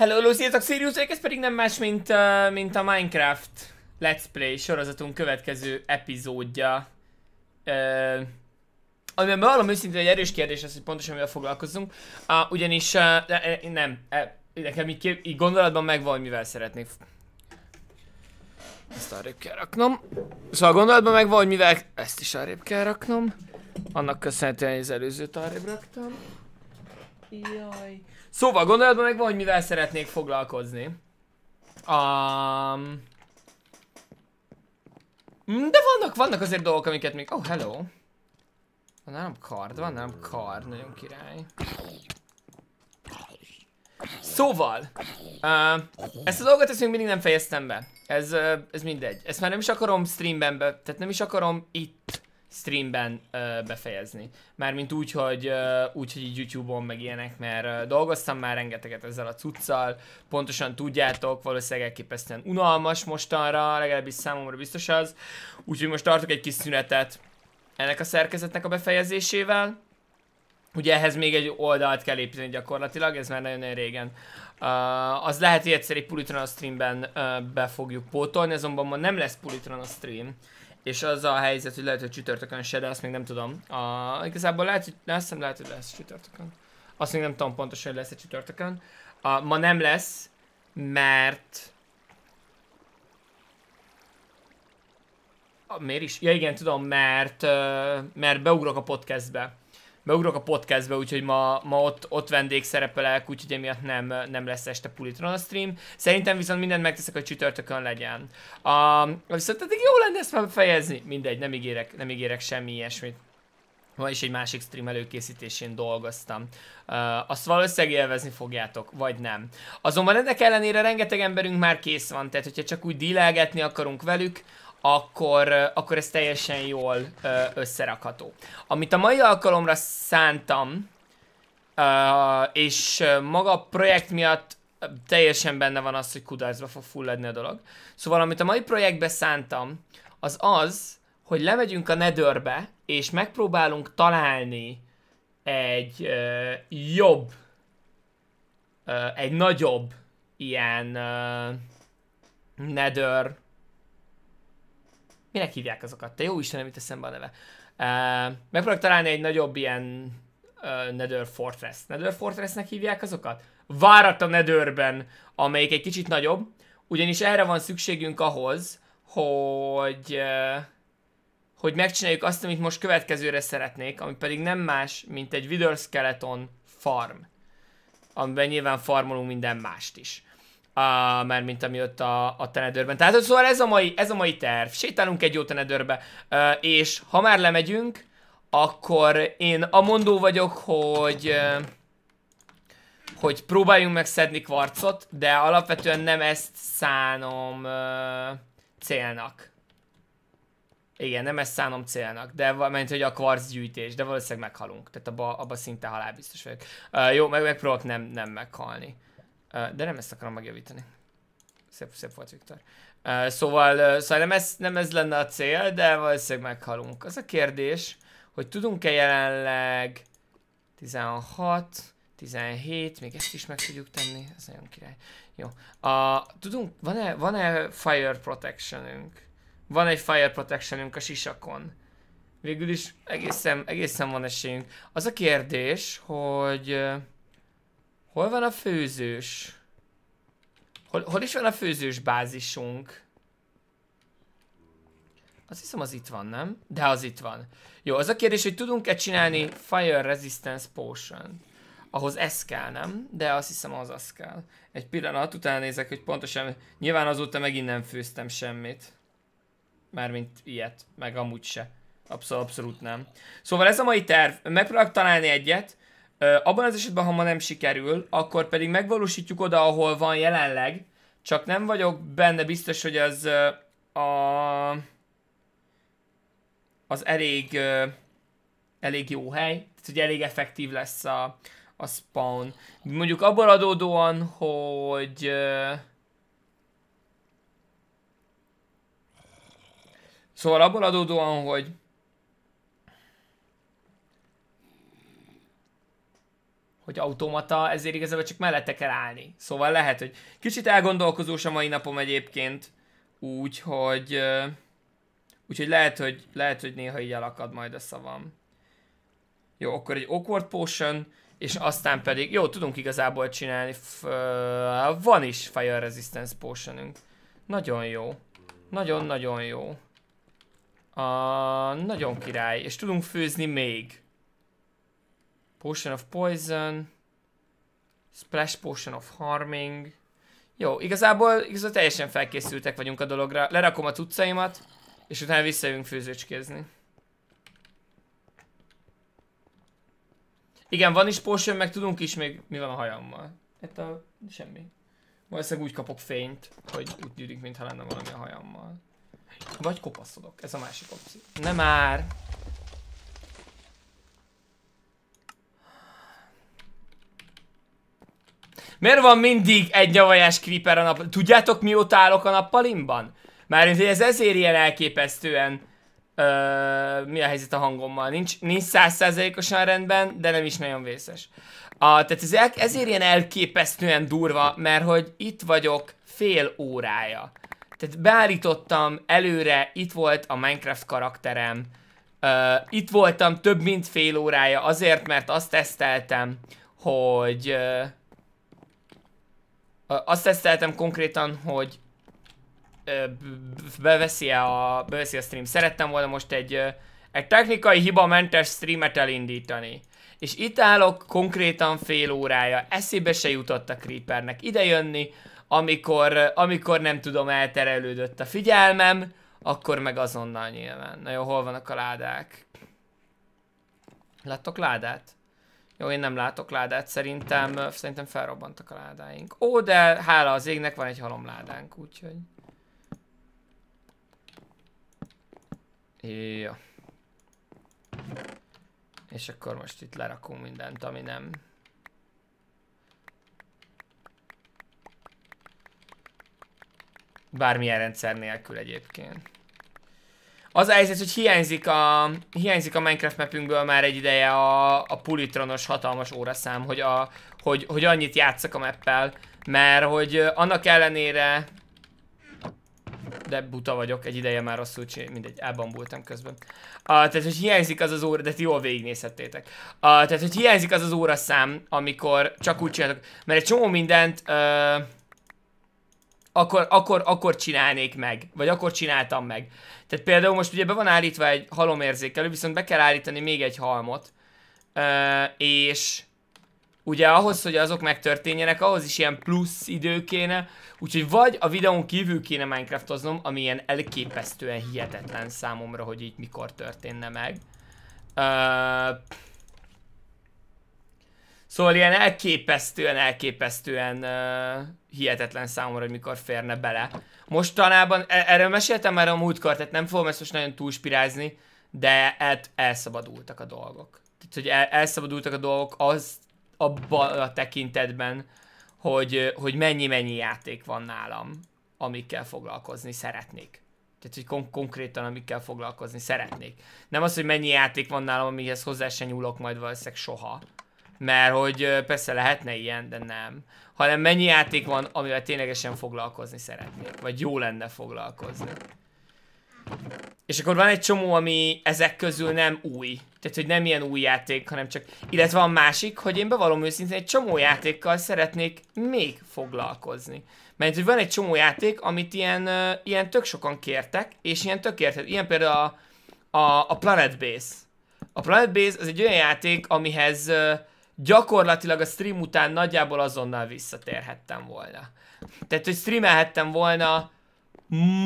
Hello, Luciatok, Sirius ez pedig nem más, mint, uh, mint a Minecraft Let's Play sorozatunk következő epizódja. Uh, amiben valam őszintén egy erős kérdés az, hogy pontosan mivel foglalkozunk. Uh, ugyanis, uh, ne, e, nem, de nekem így, kép, így gondolatban megvan, mivel szeretnék. Ezt arrébb kell raknom. Szóval gondolatban megvan, hogy mivel ezt is arrébb kell raknom. Annak köszönhetően, hogy az előzőt arrébb raktam. Jaj. Szóval gondolatban meg van, hogy mivel szeretnék foglalkozni. Um, de vannak, vannak azért dolgok, amiket még... Oh, hello. Van nálam kard, van nálam kard, nagyon király. Szóval, uh, ezt a dolgot ezt még mindig nem fejeztem be. Ez, uh, ez mindegy. Ezt már nem is akarom streamben be, tehát nem is akarom itt streamben ö, befejezni. Mármint úgy, hogy, ö, úgy, hogy YouTube-on meg ilyenek, mert ö, dolgoztam már rengeteget ezzel a cuccal, pontosan tudjátok, valószínűleg elképesztően unalmas mostanra, legalábbis számomra biztos az, úgyhogy most tartok egy kis szünetet ennek a szerkezetnek a befejezésével. Ugye ehhez még egy oldalt kell építeni gyakorlatilag, ez már nagyon-nagyon régen. Uh, az lehet, hogy egyszer egy Pulitron streamben uh, be fogjuk pótolni, azonban ma nem lesz Pulitron stream, és az a helyzet, hogy lehet, hogy csütörtökön se, de azt még nem tudom. A, igazából lehet, hogy lesz, lehet, hogy lesz csütörtökön. Azt még nem tudom pontosan, hogy lesz egy csütörtökön. A, ma nem lesz, mert... A, miért is? Ja igen, tudom, mert, mert beugrok a podcastbe beugrok a podcastbe, úgyhogy ma, ma ott, ott vendég szerepelek, úgyhogy emiatt nem, nem lesz este Pulitron a stream. Szerintem viszont mindent megteszek, hogy csütörtökön legyen. Um, viszont pedig jó lenne ezt már fejezni. Mindegy, nem ígérek, nem ígérek semmi ilyesmit. Ma is egy másik stream előkészítésén dolgoztam. Uh, azt valószínűleg élvezni fogjátok, vagy nem. Azonban ennek ellenére rengeteg emberünk már kész van, tehát hogyha csak úgy dílelgetni akarunk velük, akkor, akkor ez teljesen jól összerakható. Amit a mai alkalomra szántam, és maga a projekt miatt teljesen benne van az, hogy kudarcba fog fulladni a dolog. Szóval, amit a mai projektbe szántam, az az, hogy lemegyünk a nedörbe, és megpróbálunk találni egy uh, jobb, uh, egy nagyobb ilyen uh, nether Minek hívják azokat? Te jó Istenem, itt eszembe a neve. Uh, megpróbálok találni egy nagyobb ilyen uh, Nether Fortress. Nether Fortressnek hívják azokat? Várat a Netherben, amelyik egy kicsit nagyobb, ugyanis erre van szükségünk ahhoz, hogy, uh, hogy megcsináljuk azt, amit most következőre szeretnék, ami pedig nem más, mint egy Wither Skeleton farm, amiben nyilván farmolunk minden mást is a, már mint ami ott a, a tenedőrben. Tehát szóval ez a, mai, ez a mai terv. Sétálunk egy jó tenedőrbe, és ha már lemegyünk, akkor én a mondó vagyok, hogy hogy próbáljunk meg szedni kvarcot, de alapvetően nem ezt szánom célnak. Igen, nem ezt szánom célnak, de mert hogy a kvarc gyűjtés, de valószínűleg meghalunk. Tehát abba, abba szinte halálbiztos vagyok. Uh, jó, meg megpróbálok nem, nem meghalni. Uh, de nem ezt akarom megjavítani. Szép, szép volt, Viktor. Szóval, szóval nem, ez, nem ez lenne a cél, de valószínűleg meghalunk. Az a kérdés, hogy tudunk-e jelenleg 16, 17, még ezt is meg tudjuk tenni, ez nagyon király. Jó. A, tudunk, van-e, van-e fire protectionünk? Van egy fire protectionünk a sisakon. Végül is egészen, egészen van esélyünk. Az a kérdés, hogy... Hol van a főzős? Hol, hol is van a főzős bázisunk? Azt hiszem az itt van, nem? De az itt van. Jó, az a kérdés, hogy tudunk-e csinálni Fire Resistance Potion? Ahhoz ez kell, nem? De azt hiszem az az kell. Egy pillanat, utána nézek, hogy pontosan... Nyilván azóta megint nem főztem semmit. Mármint ilyet, meg amúgy se. Abszol abszolút nem. Szóval ez a mai terv. Megpróbálok találni egyet, abban az esetben, ha ma nem sikerül, akkor pedig megvalósítjuk oda, ahol van jelenleg, csak nem vagyok benne biztos, hogy az a, az elég, elég jó hely, tehát hogy elég effektív lesz a, a spawn. Mondjuk abból adódóan, hogy... Szóval abból adódóan, hogy hogy automata, ezért igazából csak mellette kell állni. Szóval lehet, hogy kicsit elgondolkozós a mai napom egyébként, úgyhogy úgyhogy lehet, hogy, lehet, hogy néha így elakad majd a szavam. Jó, akkor egy awkward potion, és aztán pedig, jó, tudunk igazából csinálni, f, van is fire resistance potionünk. Nagyon jó. Nagyon-nagyon jó. A, nagyon király. És tudunk főzni még. Potion of Poison. Splash Potion of Harming. Jó, igazából, igazából teljesen felkészültek vagyunk a dologra. Lerakom a cuccaimat, és utána visszajövünk főzőcskézni. Igen, van is potion, meg tudunk is még mi van a hajammal. Hát a... semmi. Valószínűleg úgy kapok fényt, hogy úgy tűnik, mintha lenne valami a hajammal. Vagy kopaszodok, ez a másik opció. Nem már! Miért van mindig egy nyavajás creeper a nap... Tudjátok mióta állok a nappalimban? Mármint, hogy ez ezért ilyen elképesztően... Ö, mi a helyzet a hangommal? Nincs, nincs százszerzelékosan rendben, de nem is nagyon vészes. A, tehát ez el, ezért ilyen elképesztően durva, mert hogy itt vagyok fél órája. Tehát beállítottam előre, itt volt a Minecraft karakterem. Uh, itt voltam több mint fél órája azért, mert azt teszteltem, hogy... Azt teszteltem konkrétan, hogy beveszi -e a, beveszi a stream. Szerettem volna most egy, egy technikai hiba mentes streamet elindítani. És itt állok konkrétan fél órája, eszébe se jutott a Creepernek idejönni, amikor, amikor nem tudom, elterelődött a figyelmem, akkor meg azonnal nyilván. Na jó, hol vannak a ládák? Láttok ládát? Jó, én nem látok ládát, szerintem, szerintem felrobbantak a ládáink. Ó, de hála az égnek van egy halomládánk, úgyhogy... Ja. És akkor most itt lerakunk mindent, ami nem... Bármilyen rendszer nélkül egyébként. Az a helyzet, hogy hiányzik a, hiányzik a Minecraft mapünkből már egy ideje a, a pulitronos hatalmas óraszám, hogy, a, hogy, hogy annyit játszak a mappel, mert hogy annak ellenére de buta vagyok, egy ideje már rosszul csinálom, mindegy, elbambultam közben. A, tehát, hogy hiányzik az az óra, de ti jól végignézhettétek. A, tehát, hogy hiányzik az az óraszám, amikor csak úgy csinálok, mert egy csomó mindent uh, akkor, akkor, akkor csinálnék meg, vagy akkor csináltam meg. Tehát például most ugye be van állítva egy halomérzékelő, viszont be kell állítani még egy halmot, ö, és ugye ahhoz, hogy azok megtörténjenek, ahhoz is ilyen plusz idő kéne, úgyhogy vagy a videón kívül kéne Minecraftoznom, ami ilyen elképesztően hihetetlen számomra, hogy így mikor történne meg. Ö, Szóval ilyen elképesztően, elképesztően uh, hihetetlen számomra, hogy mikor férne bele. Mostanában, e, erről meséltem már a múltkor, tehát nem fogom ezt most nagyon túlspirázni, de el, hát elszabadultak a dolgok. Tehát, hogy el, elszabadultak a dolgok az abban a tekintetben, hogy, hogy mennyi-mennyi játék van nálam, amikkel foglalkozni szeretnék. Tehát, hogy kon- konkrétan amikkel foglalkozni szeretnék. Nem az, hogy mennyi játék van nálam, amihez hozzá se nyúlok majd valószínűleg soha mert hogy persze lehetne ilyen, de nem. Hanem mennyi játék van, amivel ténylegesen foglalkozni szeretnék, vagy jó lenne foglalkozni. És akkor van egy csomó, ami ezek közül nem új. Tehát, hogy nem ilyen új játék, hanem csak... Illetve van másik, hogy én bevallom őszintén, egy csomó játékkal szeretnék még foglalkozni. Mert hogy van egy csomó játék, amit ilyen, uh, ilyen tök sokan kértek, és ilyen tök érted. Ilyen például a, a, a Planet Base. A Planet Base az egy olyan játék, amihez uh, gyakorlatilag a stream után nagyjából azonnal visszatérhettem volna. Tehát, hogy streamelhettem volna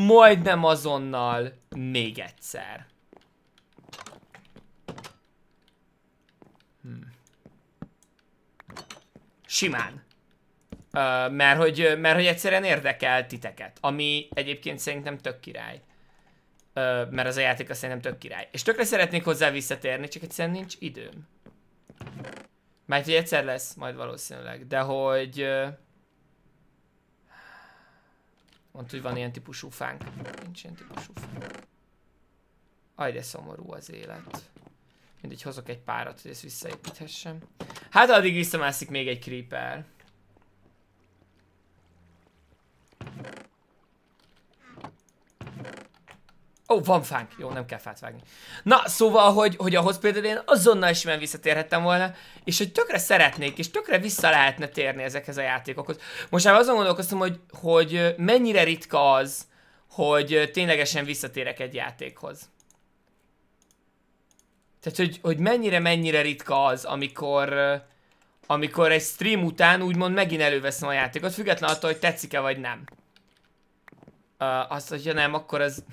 majdnem azonnal még egyszer. Hmm. Simán. Uh, mert, hogy, mert hogy egyszerűen érdekel titeket, ami egyébként szerintem tök király. Uh, mert az a játék azt szerintem tök király. És tökre szeretnék hozzá visszatérni, csak egyszerűen nincs időm. Mert hogy egyszer lesz, majd valószínűleg, de hogy... Uh, Mondta, hogy van ilyen típusú fánk. Nincs ilyen típusú fánk. Aj, de szomorú az élet. Mindegy, hozok egy párat, hogy ezt visszaépíthessem. Hát addig visszamászik még egy creeper. Ó, van fánk. Jó, nem kell fát vágni. Na, szóval, hogy, hogy ahhoz például én azonnal simán visszatérhettem volna, és hogy tökre szeretnék, és tökre vissza lehetne térni ezekhez a játékokhoz. Most már azon gondolkoztam, hogy, hogy mennyire ritka az, hogy ténylegesen visszatérek egy játékhoz. Tehát, hogy, hogy mennyire-mennyire ritka az, amikor, amikor egy stream után úgymond megint előveszem a játékot, független attól, hogy tetszik-e vagy nem. Uh, azt, hogyha nem, akkor az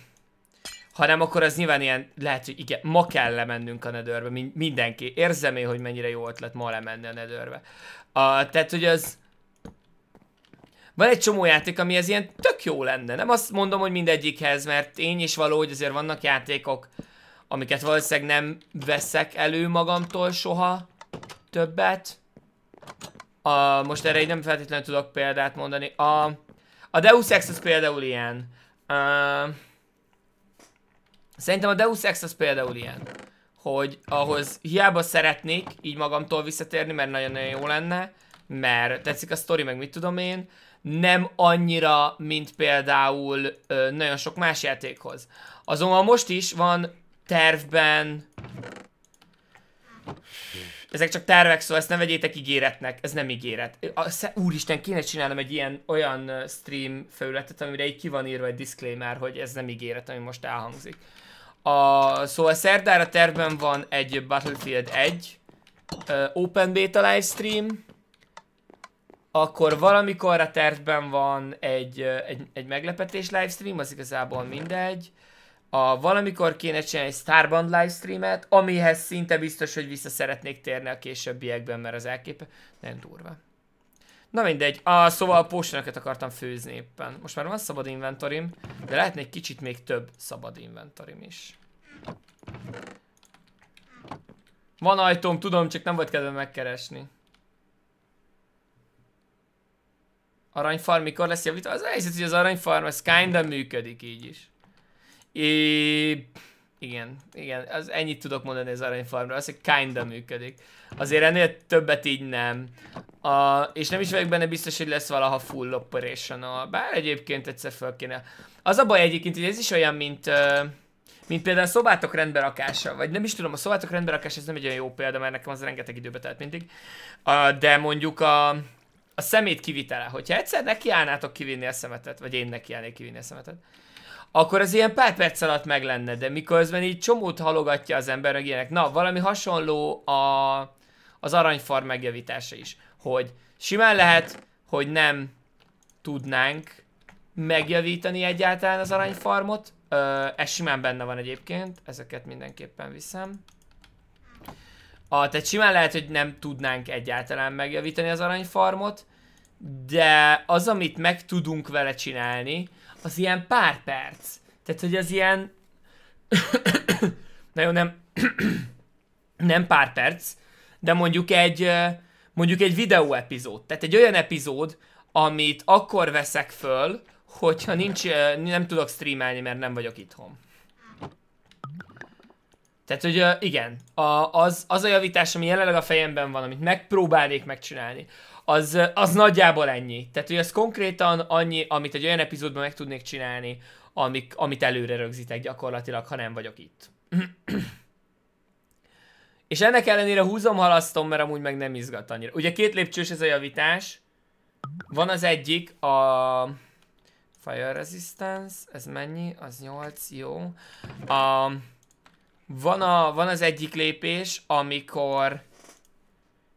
hanem akkor az nyilván ilyen, lehet, hogy igen, ma kell lemennünk a nedőrbe. mindenki. Érzem én, hogy mennyire jó ötlet ma lemenni a nedőrbe. A, tehát, hogy az... Van egy csomó játék, ami ez ilyen tök jó lenne. Nem azt mondom, hogy mindegyikhez, mert én is való, hogy azért vannak játékok, amiket valószínűleg nem veszek elő magamtól soha többet. A, most erre így nem feltétlenül tudok példát mondani. A, a Deus Ex az például ilyen. Uh, Szerintem a Deus Ex az például ilyen, hogy ahhoz hiába szeretnék így magamtól visszatérni, mert nagyon-nagyon jó lenne, mert tetszik a sztori, meg mit tudom én, nem annyira, mint például ö, nagyon sok más játékhoz. Azonban most is van tervben... Ezek csak tervek, szóval ezt ne vegyétek ígéretnek, ez nem ígéret. Úristen, kéne csinálnom egy ilyen olyan stream felületet, amire így ki van írva egy disclaimer, hogy ez nem ígéret, ami most elhangzik. A, szóval szerdára tervben van egy Battlefield 1 uh, Open Beta livestream, akkor a tervben van egy, egy, egy meglepetés livestream, az igazából mindegy. A valamikor kéne csinálni egy Starband livestreamet, amihez szinte biztos, hogy vissza szeretnék térni a későbbiekben, mert az elképe nem durva. Na mindegy, ah, szóval a potionokat akartam főzni éppen. Most már van szabad inventorim, de lehetne egy kicsit még több szabad inventorim is. Van ajtóm, tudom, csak nem volt kedvem megkeresni. Aranyfarm mikor lesz javítva? Az a helyzet, hogy az aranyfarm, ez kinda működik így is. É... Igen, igen, az ennyit tudok mondani az aranyfarmra, az, hogy kinda működik. Azért ennél többet így nem. A, és nem is vagyok benne biztos, hogy lesz valaha full operational, bár egyébként egyszer föl kéne. Az a baj egyébként, hogy ez is olyan, mint, mint például a szobátok rendberakása, vagy nem is tudom, a szobátok rendberakása ez nem egy olyan jó példa, mert nekem az rengeteg időbe telt mindig. de mondjuk a, a szemét kivitele, hogyha egyszer nekiállnátok kivinni a szemetet, vagy én nekiállnék kivinni a szemetet, akkor az ilyen pár perc alatt meg lenne, de miközben így csomót halogatja az ember, meg ilyenek. Na, valami hasonló a, az aranyfar megjavítása is, hogy simán lehet, hogy nem tudnánk megjavítani egyáltalán az aranyfarmot, Ö, ez simán benne van egyébként, ezeket mindenképpen viszem. A, tehát simán lehet, hogy nem tudnánk egyáltalán megjavítani az aranyfarmot, de az, amit meg tudunk vele csinálni, az ilyen pár perc. Tehát, hogy az ilyen... Na jó, nem... nem pár perc, de mondjuk egy, mondjuk egy videó epizód. Tehát egy olyan epizód, amit akkor veszek föl, hogyha nincs, nem tudok streamelni, mert nem vagyok itthon. Tehát, hogy igen, az, az a javítás, ami jelenleg a fejemben van, amit megpróbálnék megcsinálni, az, az nagyjából ennyi. Tehát, hogy ez konkrétan annyi, amit egy olyan epizódban meg tudnék csinálni, amik, amit előre rögzítek gyakorlatilag, ha nem vagyok itt. És ennek ellenére húzom, halasztom, mert amúgy meg nem izgat annyira. Ugye két lépcsős ez a javítás. Van az egyik, a... Fire Resistance, ez mennyi? Az 8, jó. A... Van, a, van az egyik lépés, amikor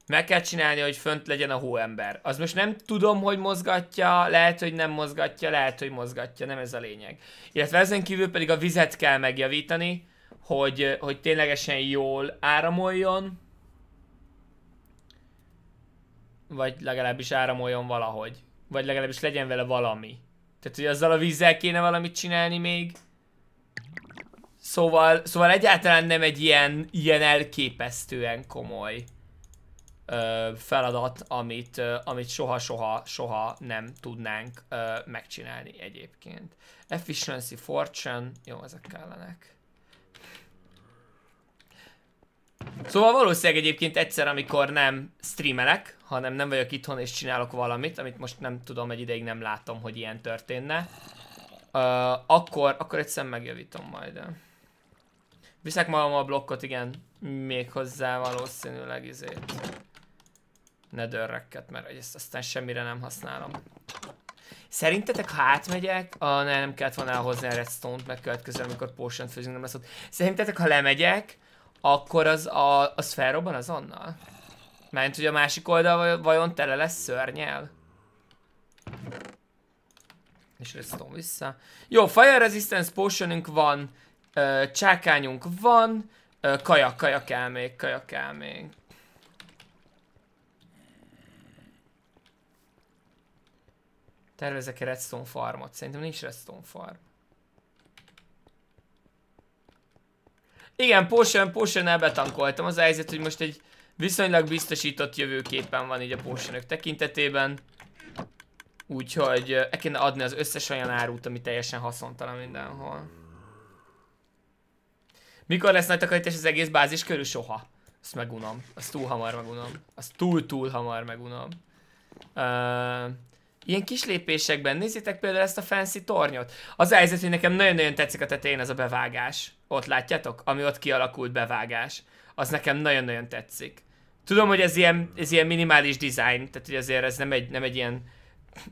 meg kell csinálni, hogy fönt legyen a hóember. Az most nem tudom, hogy mozgatja, lehet, hogy nem mozgatja, lehet, hogy mozgatja, nem ez a lényeg. Illetve ezen kívül pedig a vizet kell megjavítani, hogy, hogy ténylegesen jól áramoljon, vagy legalábbis áramoljon valahogy, vagy legalábbis legyen vele valami. Tehát, hogy azzal a vízzel kéne valamit csinálni még. Szóval, szóval egyáltalán nem egy ilyen, ilyen elképesztően komoly feladat, amit, amit soha, soha, soha nem tudnánk megcsinálni egyébként. Efficiency, fortune, jó, ezek kellenek. Szóval valószínűleg egyébként egyszer, amikor nem streamelek, hanem nem vagyok itthon és csinálok valamit, amit most nem tudom, egy ideig nem látom, hogy ilyen történne, uh, akkor, akkor egyszer megjavítom majd. Viszek magam a blokkot, igen, még hozzá valószínűleg izét netherrack-et, mert ezt aztán semmire nem használom. Szerintetek, ha átmegyek, a, ne, nem kellett volna elhozni a redstone-t, meg következően, amikor potion főzünk, nem lesz ott. Szerintetek, ha lemegyek, akkor az, a, az felrobban azonnal? Mert hogy a másik oldal vajon tele lesz szörnyel? És redstone vissza. Jó, fire resistance potionünk van, ö, csákányunk van, ö, kaja, kaja kell még, kaja kell még. Tervezek -e redstone farmot? Szerintem nincs redstone farm. Igen, potion, potion betankoltam. Az a helyzet, hogy most egy viszonylag biztosított jövőképen van így a potionök tekintetében. Úgyhogy el kéne adni az összes olyan árut, ami teljesen haszontalan mindenhol. Mikor lesz nagy takarítás az egész bázis körül? Soha. Azt megunom. Azt túl hamar megunom. Azt túl-túl hamar megunom. Uh, Ilyen kis lépésekben. Nézzétek például ezt a fancy tornyot. Az a helyzet, hogy nekem nagyon-nagyon tetszik a tetején ez a bevágás. Ott látjátok? Ami ott kialakult bevágás. Az nekem nagyon-nagyon tetszik. Tudom, hogy ez ilyen, ez ilyen minimális design, tehát hogy azért ez nem egy, nem egy ilyen...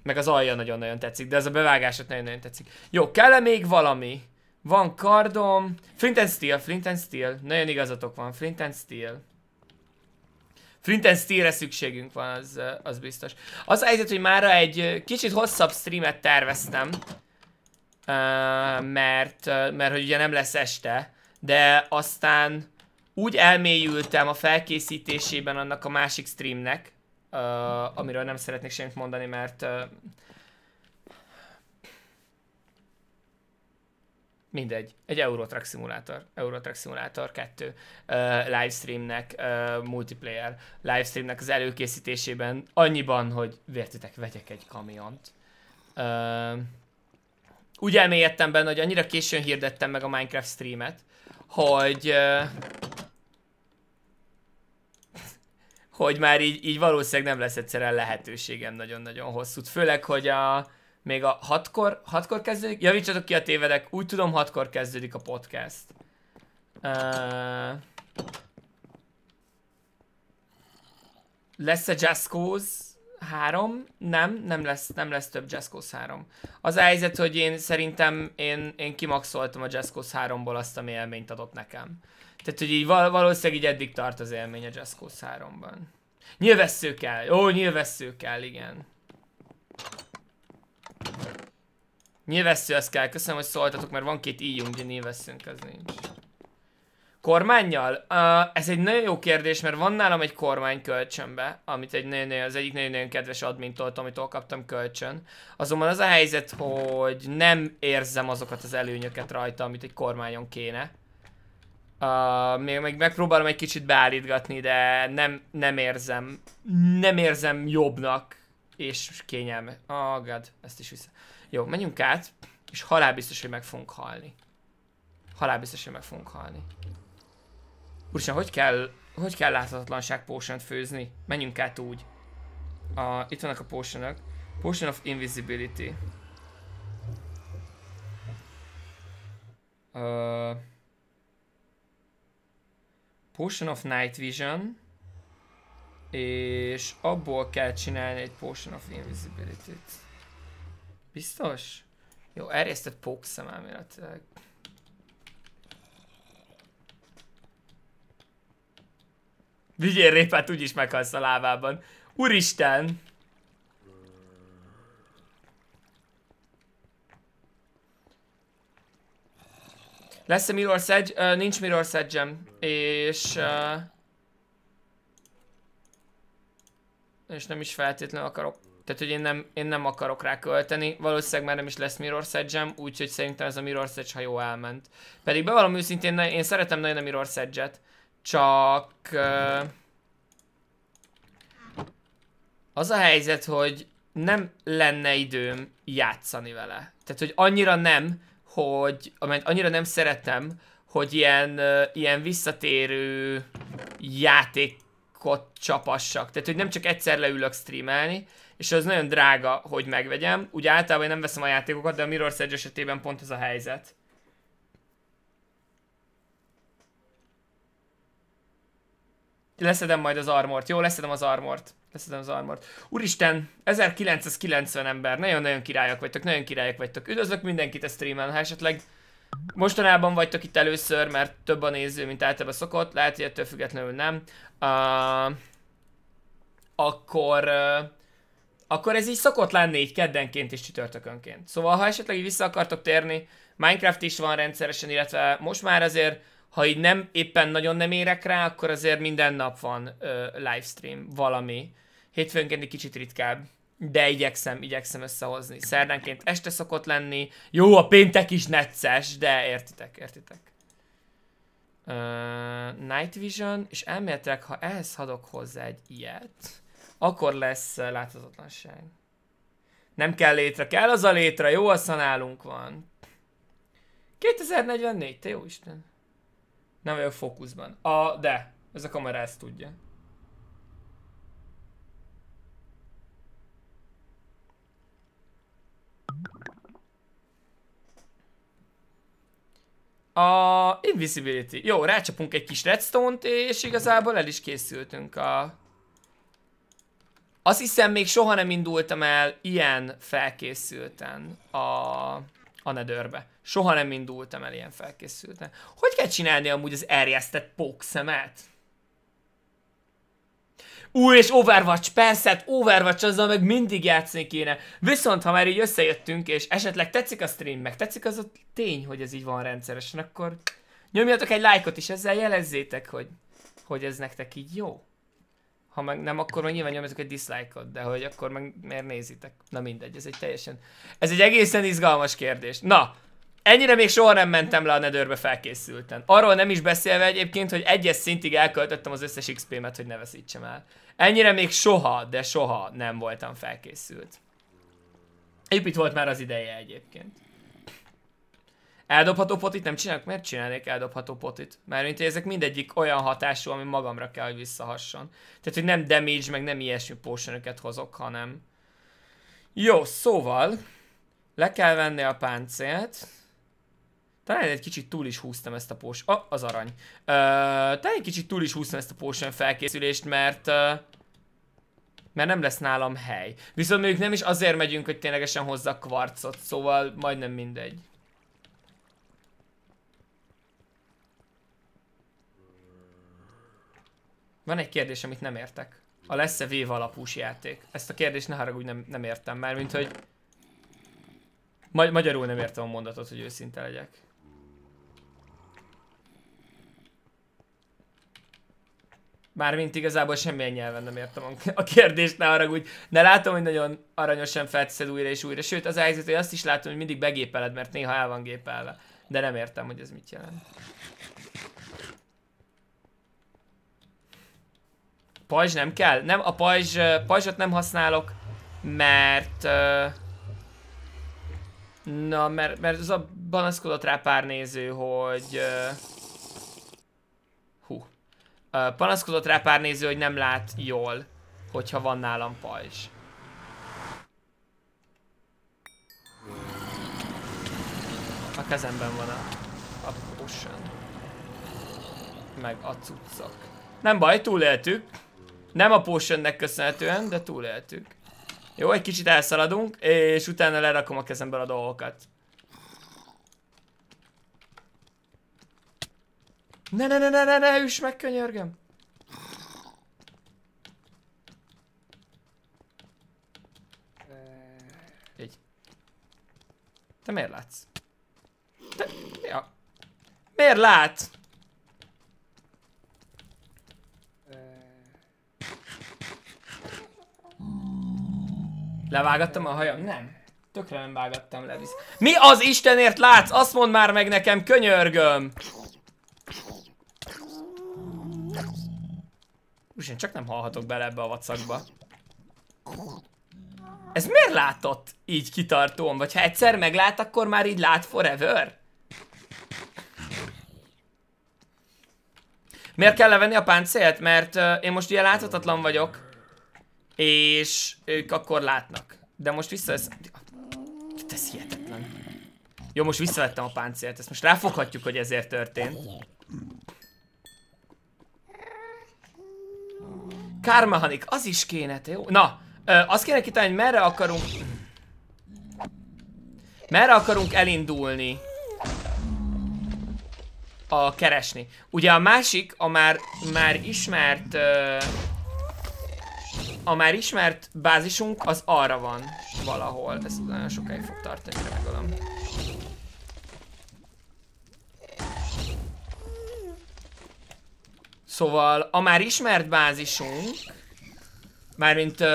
Meg az alja nagyon-nagyon tetszik, de ez a bevágásot nagyon-nagyon tetszik. Jó, kell -e még valami? Van kardom. Flint and Steel, Flint and Steel. Nagyon igazatok van, Flint and Steel. Flinten steel szükségünk van, az, az biztos. Az a helyzet, hogy mára egy kicsit hosszabb streamet terveztem, mert, mert hogy ugye nem lesz este, de aztán úgy elmélyültem a felkészítésében annak a másik streamnek, amiről nem szeretnék semmit mondani, mert mindegy, egy Eurotrack Simulator, Eurotrack Simulator 2 uh, livestreamnek, uh, multiplayer livestreamnek az előkészítésében annyiban, hogy vértitek, vegyek egy kamiont. Uh, úgy elmélyedtem benne, hogy annyira későn hirdettem meg a Minecraft streamet, hogy uh, hogy már így, így valószínűleg nem lesz egyszerűen lehetőségem nagyon-nagyon hosszú, Főleg, hogy a, még a hatkor, hatkor kezdődik? Javítsatok ki a tévedek, úgy tudom hatkor kezdődik a podcast. Uh, lesz-e Jaskos 3? Nem, nem lesz, nem lesz több Jaskos 3. Az a helyzet, hogy én szerintem én, én kimaxoltam a Jaskos 3-ból azt, ami élményt adott nekem. Tehát, hogy így val- valószínűleg így eddig tart az élmény a Jaskos 3-ban. Nyilvessző kell, ó, nyilvessző kell, igen. Nyilvessző ezt kell, köszönöm, hogy szóltatok, mert van két íjunk, de nyilvesszünk ez nincs. Kormányjal? Uh, ez egy nagyon jó kérdés, mert van nálam egy kormány kölcsönbe, amit egy nagyon, nagyon az egyik nagyon-nagyon kedves admintól, amitől kaptam kölcsön. Azonban az a helyzet, hogy nem érzem azokat az előnyöket rajta, amit egy kormányon kéne. Uh, még, még megpróbálom egy kicsit beállítgatni, de nem, nem érzem, nem érzem jobbnak és kényelme. Ah, oh, God, ezt is vissza. Jó, menjünk át, és halálbiztos, hogy meg fogunk halni. Halálbiztos, hogy meg fogunk halni. Úristen, hogy kell, hogy kell láthatatlanság potion főzni? Menjünk át úgy. A, itt vannak a -ök. Potion of Invisibility. Uh, potion of Night Vision. És abból kell csinálni egy Potion of Invisibility-t. Biztos? Jó, erjesztett pókszem elméletileg. Vigyél répát, úgyis meghalsz a lábában. Úristen! Lesz-e Mirror Sedge? Uh, nincs Mirror és... Uh, és nem is feltétlenül akarok tehát, hogy én nem, én nem akarok rá költeni, valószínűleg már nem is lesz Mirror edge úgyhogy szerintem ez a Mirror Edge jó elment. Pedig bevallom őszintén, én szeretem nagyon a Mirror Edge-et, csak... Uh, az a helyzet, hogy nem lenne időm játszani vele. Tehát, hogy annyira nem, hogy, Amint annyira nem szeretem, hogy ilyen, uh, ilyen visszatérő játékot csapassak. Tehát, hogy nem csak egyszer leülök streamelni, és az nagyon drága, hogy megvegyem. Ugye általában én nem veszem a játékokat, de a Mirror Edge esetében pont ez a helyzet. Leszedem majd az armort, jó? Leszedem az armort. Leszedem az armort. Úristen, 1990 ember, nagyon-nagyon királyok vagytok, nagyon királyok vagytok. Üdvözlök mindenkit a streamen, ha esetleg mostanában vagytok itt először, mert több a néző, mint általában szokott, lehet, hogy ettől függetlenül nem. Uh, akkor... Uh, akkor ez így szokott lenni így keddenként és csütörtökönként. Szóval, ha esetleg így vissza akartok térni, Minecraft is van rendszeresen, illetve most már azért, ha így nem, éppen nagyon nem érek rá, akkor azért minden nap van ö, livestream, valami. Hétfőnként egy kicsit ritkább, de igyekszem, igyekszem összehozni. Szerdánként este szokott lenni, jó, a péntek is necces, de értitek, értitek. Ö, Night Vision, és elméletileg, ha ehhez hadok hozzá egy ilyet, akkor lesz láthatatlanság. Nem kell létre, kell az a létre, jó a szanálunk van. 2044, te jó Isten. Nem vagyok fókuszban. A, de, ez a kamera ezt tudja. A Invisibility. Jó, rácsapunk egy kis redstone-t, és igazából el is készültünk a azt hiszem, még soha nem indultam el ilyen felkészülten a, a nedörbe. Soha nem indultam el ilyen felkészülten. Hogy kell csinálni amúgy az erjesztett pókszemet? Új és Overwatch, persze, hát Overwatch azzal meg mindig játszni kéne. Viszont, ha már így összejöttünk, és esetleg tetszik a stream, meg tetszik az a tény, hogy ez így van rendszeresen, akkor nyomjatok egy lájkot is, ezzel jelezzétek, hogy, hogy ez nektek így jó ha meg nem, akkor meg nyilván nyomjátok egy dislike-ot, de hogy akkor meg miért nézitek? Na mindegy, ez egy teljesen... Ez egy egészen izgalmas kérdés. Na, ennyire még soha nem mentem le a nedőrbe felkészülten. Arról nem is beszélve egyébként, hogy egyes szintig elköltöttem az összes XP-met, hogy ne veszítsem el. Ennyire még soha, de soha nem voltam felkészült. Épp itt volt már az ideje egyébként. Eldobható potit nem csinálok? Mert csinálnék eldobható potit? Mert mint, ezek mindegyik olyan hatású, ami magamra kell, hogy visszahasson. Tehát, hogy nem damage, meg nem ilyesmi potion hozok, hanem... Jó, szóval... Le kell venni a páncélt. Talán egy kicsit túl is húztam ezt a pós... Oh, az arany. Uh, talán egy kicsit túl is húztam ezt a potion felkészülést, mert... Uh, mert nem lesz nálam hely. Viszont még nem is azért megyünk, hogy ténylegesen hozzak kvarcot, szóval majdnem mindegy. Van egy kérdés, amit nem értek. A lesz-e V alapús játék? Ezt a kérdést ne haragudj, nem, nem értem már, mint hogy... Ma magyarul nem értem a mondatot, hogy őszinte legyek. Mármint igazából semmilyen nyelven nem értem a kérdést, ne haragudj. úgy. De látom, hogy nagyon aranyosan felteszed újra és újra. Sőt, az helyzet, hogy azt is látom, hogy mindig begépeled, mert néha el van gépelve. De nem értem, hogy ez mit jelent. Pajzs nem kell? Nem, a pajzs, pajzsot nem használok, mert... Na, mert, mert az a panaszkodott rá pár néző, hogy... Hú. Panaszkodott rá pár néző, hogy nem lát jól, hogyha van nálam pajzs. A kezemben van a, a potion. Meg a cuccok. Nem baj, túléltük. Nem a potionnek köszönhetően, de túléltük. Jó, egy kicsit elszaladunk, és utána lerakom a kezembe a dolgokat. Ne, ne, ne, ne, ne, ne, üss meg, könyörgöm! Így. Te miért látsz? Te, ja. Miért látsz? Levágattam a hajam? Nem. Tökre nem vágattam le visz. Mi az Istenért látsz? Azt mondd már meg nekem, könyörgöm! én csak nem hallhatok bele ebbe a vacakba. Ez miért látott így kitartóan? Vagy ha egyszer meglát, akkor már így lát forever? Miért kell levenni a páncélt? Mert uh, én most ilyen láthatatlan vagyok. És ők akkor látnak. De most vissza ez... Ez hihetetlen. Jó, most visszavettem a páncélt, ezt most ráfoghatjuk, hogy ezért történt. Kármahanik, az is kéne, te jó? Na, ö, azt kéne kitalálni, hogy merre akarunk... Merre akarunk elindulni? A keresni. Ugye a másik, a már, már ismert... Ö, a már ismert bázisunk az arra van valahol. Ez nagyon sokáig fog tartani, mire megadom. Szóval a már ismert bázisunk, mármint uh,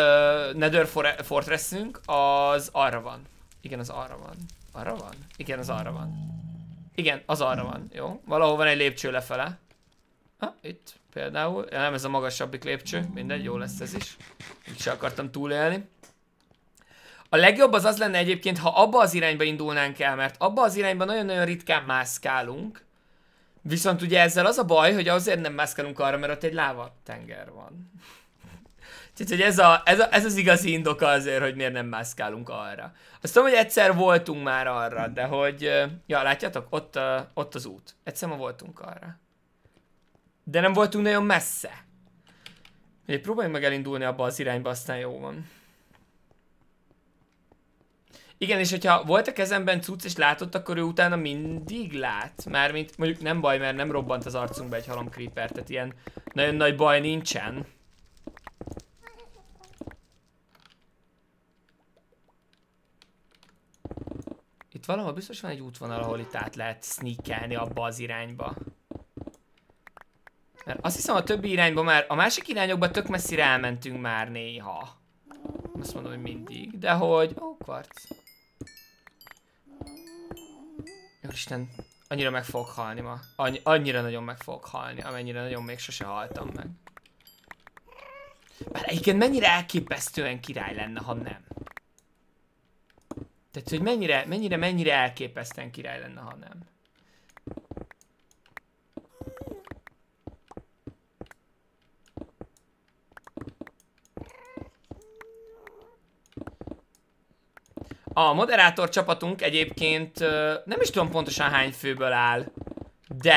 Nether Fortressünk, az arra van. Igen, az arra van. Arra van? Igen, az arra van. Igen, az arra van. Jó. Valahol van egy lépcső lefele. Ha, itt például. Ja, nem ez a magasabbik lépcső, mindegy, jó lesz ez is. Így se akartam túlélni. A legjobb az az lenne egyébként, ha abba az irányba indulnánk el, mert abba az irányba nagyon-nagyon ritkán mászkálunk. Viszont ugye ezzel az a baj, hogy azért nem mászkálunk arra, mert ott egy láva tenger van. Tehát, hogy ez, a, ez, a, ez az igazi indoka azért, hogy miért nem mászkálunk arra. Azt tudom, hogy egyszer voltunk már arra, de hogy... Ja, látjátok? Ott, ott az út. Egyszer ma voltunk arra. De nem voltunk nagyon messze. Ugye próbáljunk meg elindulni abba az irányba, aztán jó van. Igen, és hogyha volt a kezemben cucc és látott, akkor ő utána mindig lát. Mármint mondjuk nem baj, mert nem robbant az arcunkba egy halom creeper, tehát ilyen nagyon nagy baj nincsen. Itt valahol biztos van egy útvonal, ahol itt át lehet sneakelni abba az irányba. Mert azt hiszem a többi irányba már, a másik irányokba tök messzire elmentünk már néha. Azt mondom, hogy mindig, de hogy... Ó, oh, kvarc. Isten, annyira meg fogok halni ma. Annyi, annyira nagyon meg fogok halni, amennyire nagyon még sose haltam meg. Már egyébként mennyire elképesztően király lenne, ha nem. Tehát, hogy mennyire, mennyire, mennyire elképesztően király lenne, ha nem. A moderátor csapatunk egyébként nem is tudom pontosan hány főből áll, de,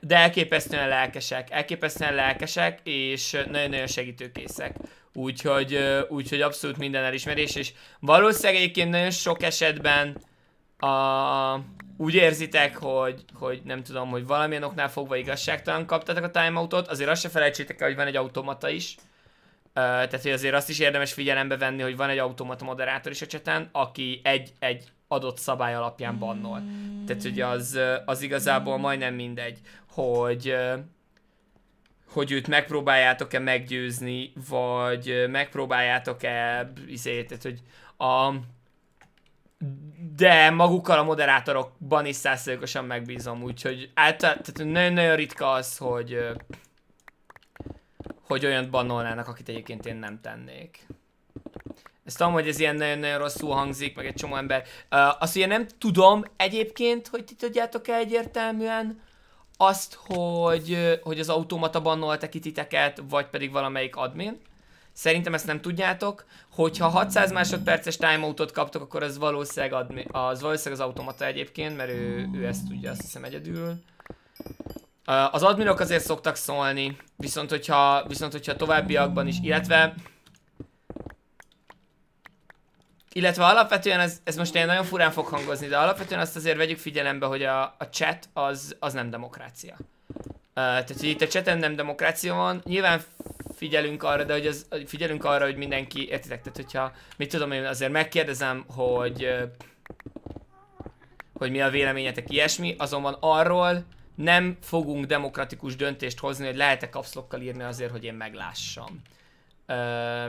de elképesztően lelkesek, elképesztően lelkesek, és nagyon-nagyon segítőkészek. Úgyhogy, úgyhogy abszolút minden elismerés, és valószínűleg egyébként nagyon sok esetben a, úgy érzitek, hogy, hogy nem tudom, hogy valamilyen oknál fogva igazságtalan kaptatok a timeoutot, azért azt se felejtsétek el, hogy van egy automata is, tehát, hogy azért azt is érdemes figyelembe venni, hogy van egy automata moderátor is a cseten, aki egy, egy adott szabály alapján bannol. Tehát, hogy az, az igazából majdnem mindegy, hogy hogy őt megpróbáljátok-e meggyőzni, vagy megpróbáljátok-e, izé, tehát, hogy a, de magukkal a moderátorokban is százszerűkosan megbízom, úgyhogy által, tehát nagyon-nagyon ritka az, hogy hogy olyan bannolnának, akit egyébként én nem tennék. Ezt tudom, hogy ez ilyen nagyon-nagyon rosszul hangzik, meg egy csomó ember. Uh, azt ugye nem tudom egyébként, hogy ti tudjátok-e egyértelműen azt, hogy, hogy az automata bannolta ki titeket, vagy pedig valamelyik admin. Szerintem ezt nem tudjátok. Hogyha 600 másodperces timeoutot kaptok, akkor az valószínűleg, admi, az, valószínűleg az automata egyébként, mert ő, ő ezt tudja azt hiszem egyedül. Az adminok azért szoktak szólni, viszont hogyha, viszont hogyha továbbiakban is, illetve illetve alapvetően ez, ez most ilyen nagyon furán fog hangozni, de alapvetően azt azért vegyük figyelembe, hogy a, a chat az, az nem demokrácia. Uh, tehát, hogy itt a chaten nem demokrácia van, nyilván figyelünk arra, de hogy az, figyelünk arra, hogy mindenki, értitek, tehát hogyha, mit tudom én, azért megkérdezem, hogy hogy mi a véleményetek ilyesmi, azonban arról, nem fogunk demokratikus döntést hozni, hogy lehet-e kapszlokkal írni azért, hogy én meglássam. Ö,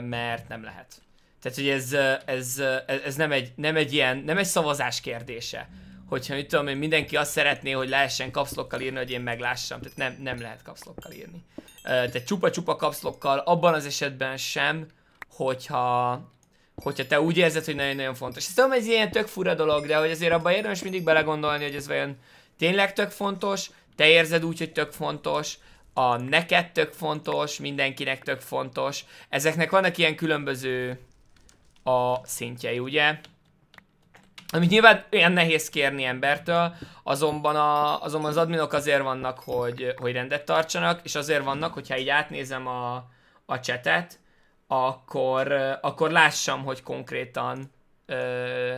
mert nem lehet. Tehát, hogy ez, ez, ez, ez nem, egy, nem egy ilyen, nem egy szavazás kérdése. Hogyha mit tudom én, mindenki azt szeretné, hogy lehessen kapszlokkal írni, hogy én meglássam. Tehát nem, nem lehet kapszlokkal írni. Ö, tehát csupa-csupa kapszlokkal abban az esetben sem, hogyha, hogyha te úgy érzed, hogy nagyon-nagyon fontos. Ez tudom, ez ilyen tök fura dolog, de hogy azért abban érdemes mindig belegondolni, hogy ez vajon tényleg tök fontos, te érzed úgy, hogy tök fontos, a neked tök fontos, mindenkinek tök fontos. Ezeknek vannak ilyen különböző a szintjei, ugye? Amit nyilván olyan nehéz kérni embertől, azonban, a, azonban az adminok azért vannak, hogy, hogy rendet tartsanak, és azért vannak, hogyha így átnézem a, a csetet, akkor, akkor lássam, hogy konkrétan ö,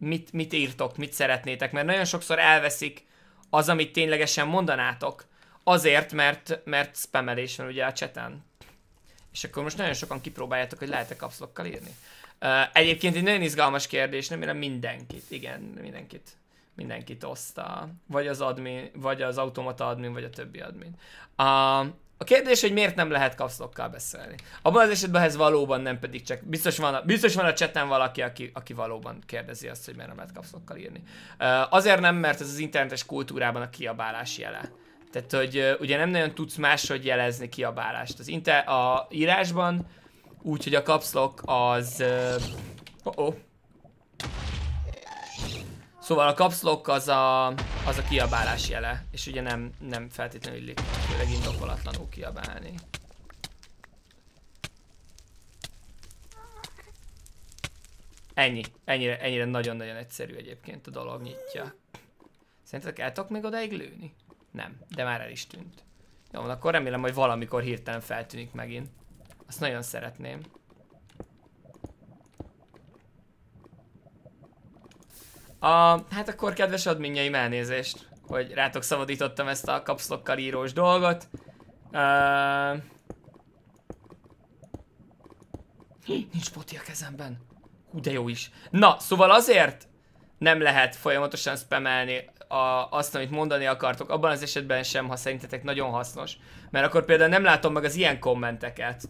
mit, mit írtok, mit szeretnétek, mert nagyon sokszor elveszik az, amit ténylegesen mondanátok, azért, mert, mert spamelés van ugye a cseten. És akkor most nagyon sokan kipróbáljátok, hogy lehet-e kapszlokkal írni. Uh, egyébként egy nagyon izgalmas kérdés, nem érem mindenkit, igen, mindenkit mindenkit oszta, vagy az admin, vagy az automata admin, vagy a többi admin. Uh, a kérdés, hogy miért nem lehet kapszlokkal beszélni. Abban az esetben ez valóban nem, pedig csak biztos van a, biztos van a cseten valaki, aki, aki valóban kérdezi azt, hogy miért nem lehet kapszlokkal írni. Uh, azért nem, mert ez az internetes kultúrában a kiabálás jele. Tehát, hogy uh, ugye nem nagyon tudsz máshogy jelezni kiabálást. Az inter- a írásban úgy, hogy a kapszlok az... Uh, oh -oh, Szóval a kapszlok, az a, az a kiabálás jele, és ugye nem, nem feltétlenül illik, főleg indokolatlanul kiabálni. Ennyi. Ennyire, ennyire nagyon-nagyon egyszerű egyébként a dolog nyitja. Szerintetek el tudok még odáig lőni? Nem, de már el is tűnt. Jó, akkor remélem, hogy valamikor hirtelen feltűnik megint. Azt nagyon szeretném. A, hát akkor kedves adminjaim elnézést, hogy rátok szabadítottam ezt a kapszlokkal írós dolgot. Uh, nincs poti a kezemben. Hú, de jó is. Na, szóval azért nem lehet folyamatosan spamelni a, azt, amit mondani akartok, abban az esetben sem, ha szerintetek nagyon hasznos. Mert akkor például nem látom meg az ilyen kommenteket.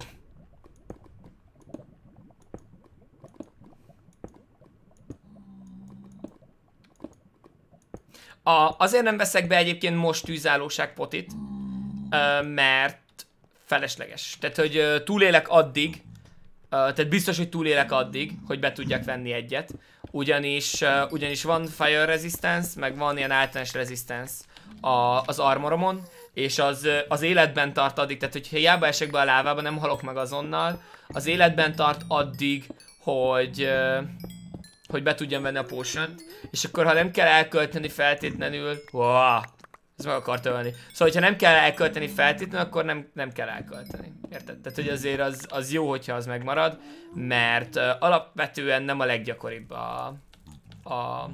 A, azért nem veszek be egyébként most tűzállóság potit, mert felesleges. Tehát, hogy túlélek addig, tehát biztos, hogy túlélek addig, hogy be tudjak venni egyet. Ugyanis, ugyanis van fire resistance, meg van ilyen általános resistance a, az armoromon, és az, az életben tart addig, tehát hogy hiába esek be a lávába, nem halok meg azonnal, az életben tart addig, hogy hogy be tudjam venni a potion és akkor ha nem kell elkölteni feltétlenül, wow, ez meg akart ölni. Szóval, hogyha nem kell elkölteni feltétlenül, akkor nem, nem kell elkölteni. Érted? Tehát, hogy azért az, az jó, hogyha az megmarad, mert uh, alapvetően nem a leggyakoribb a, a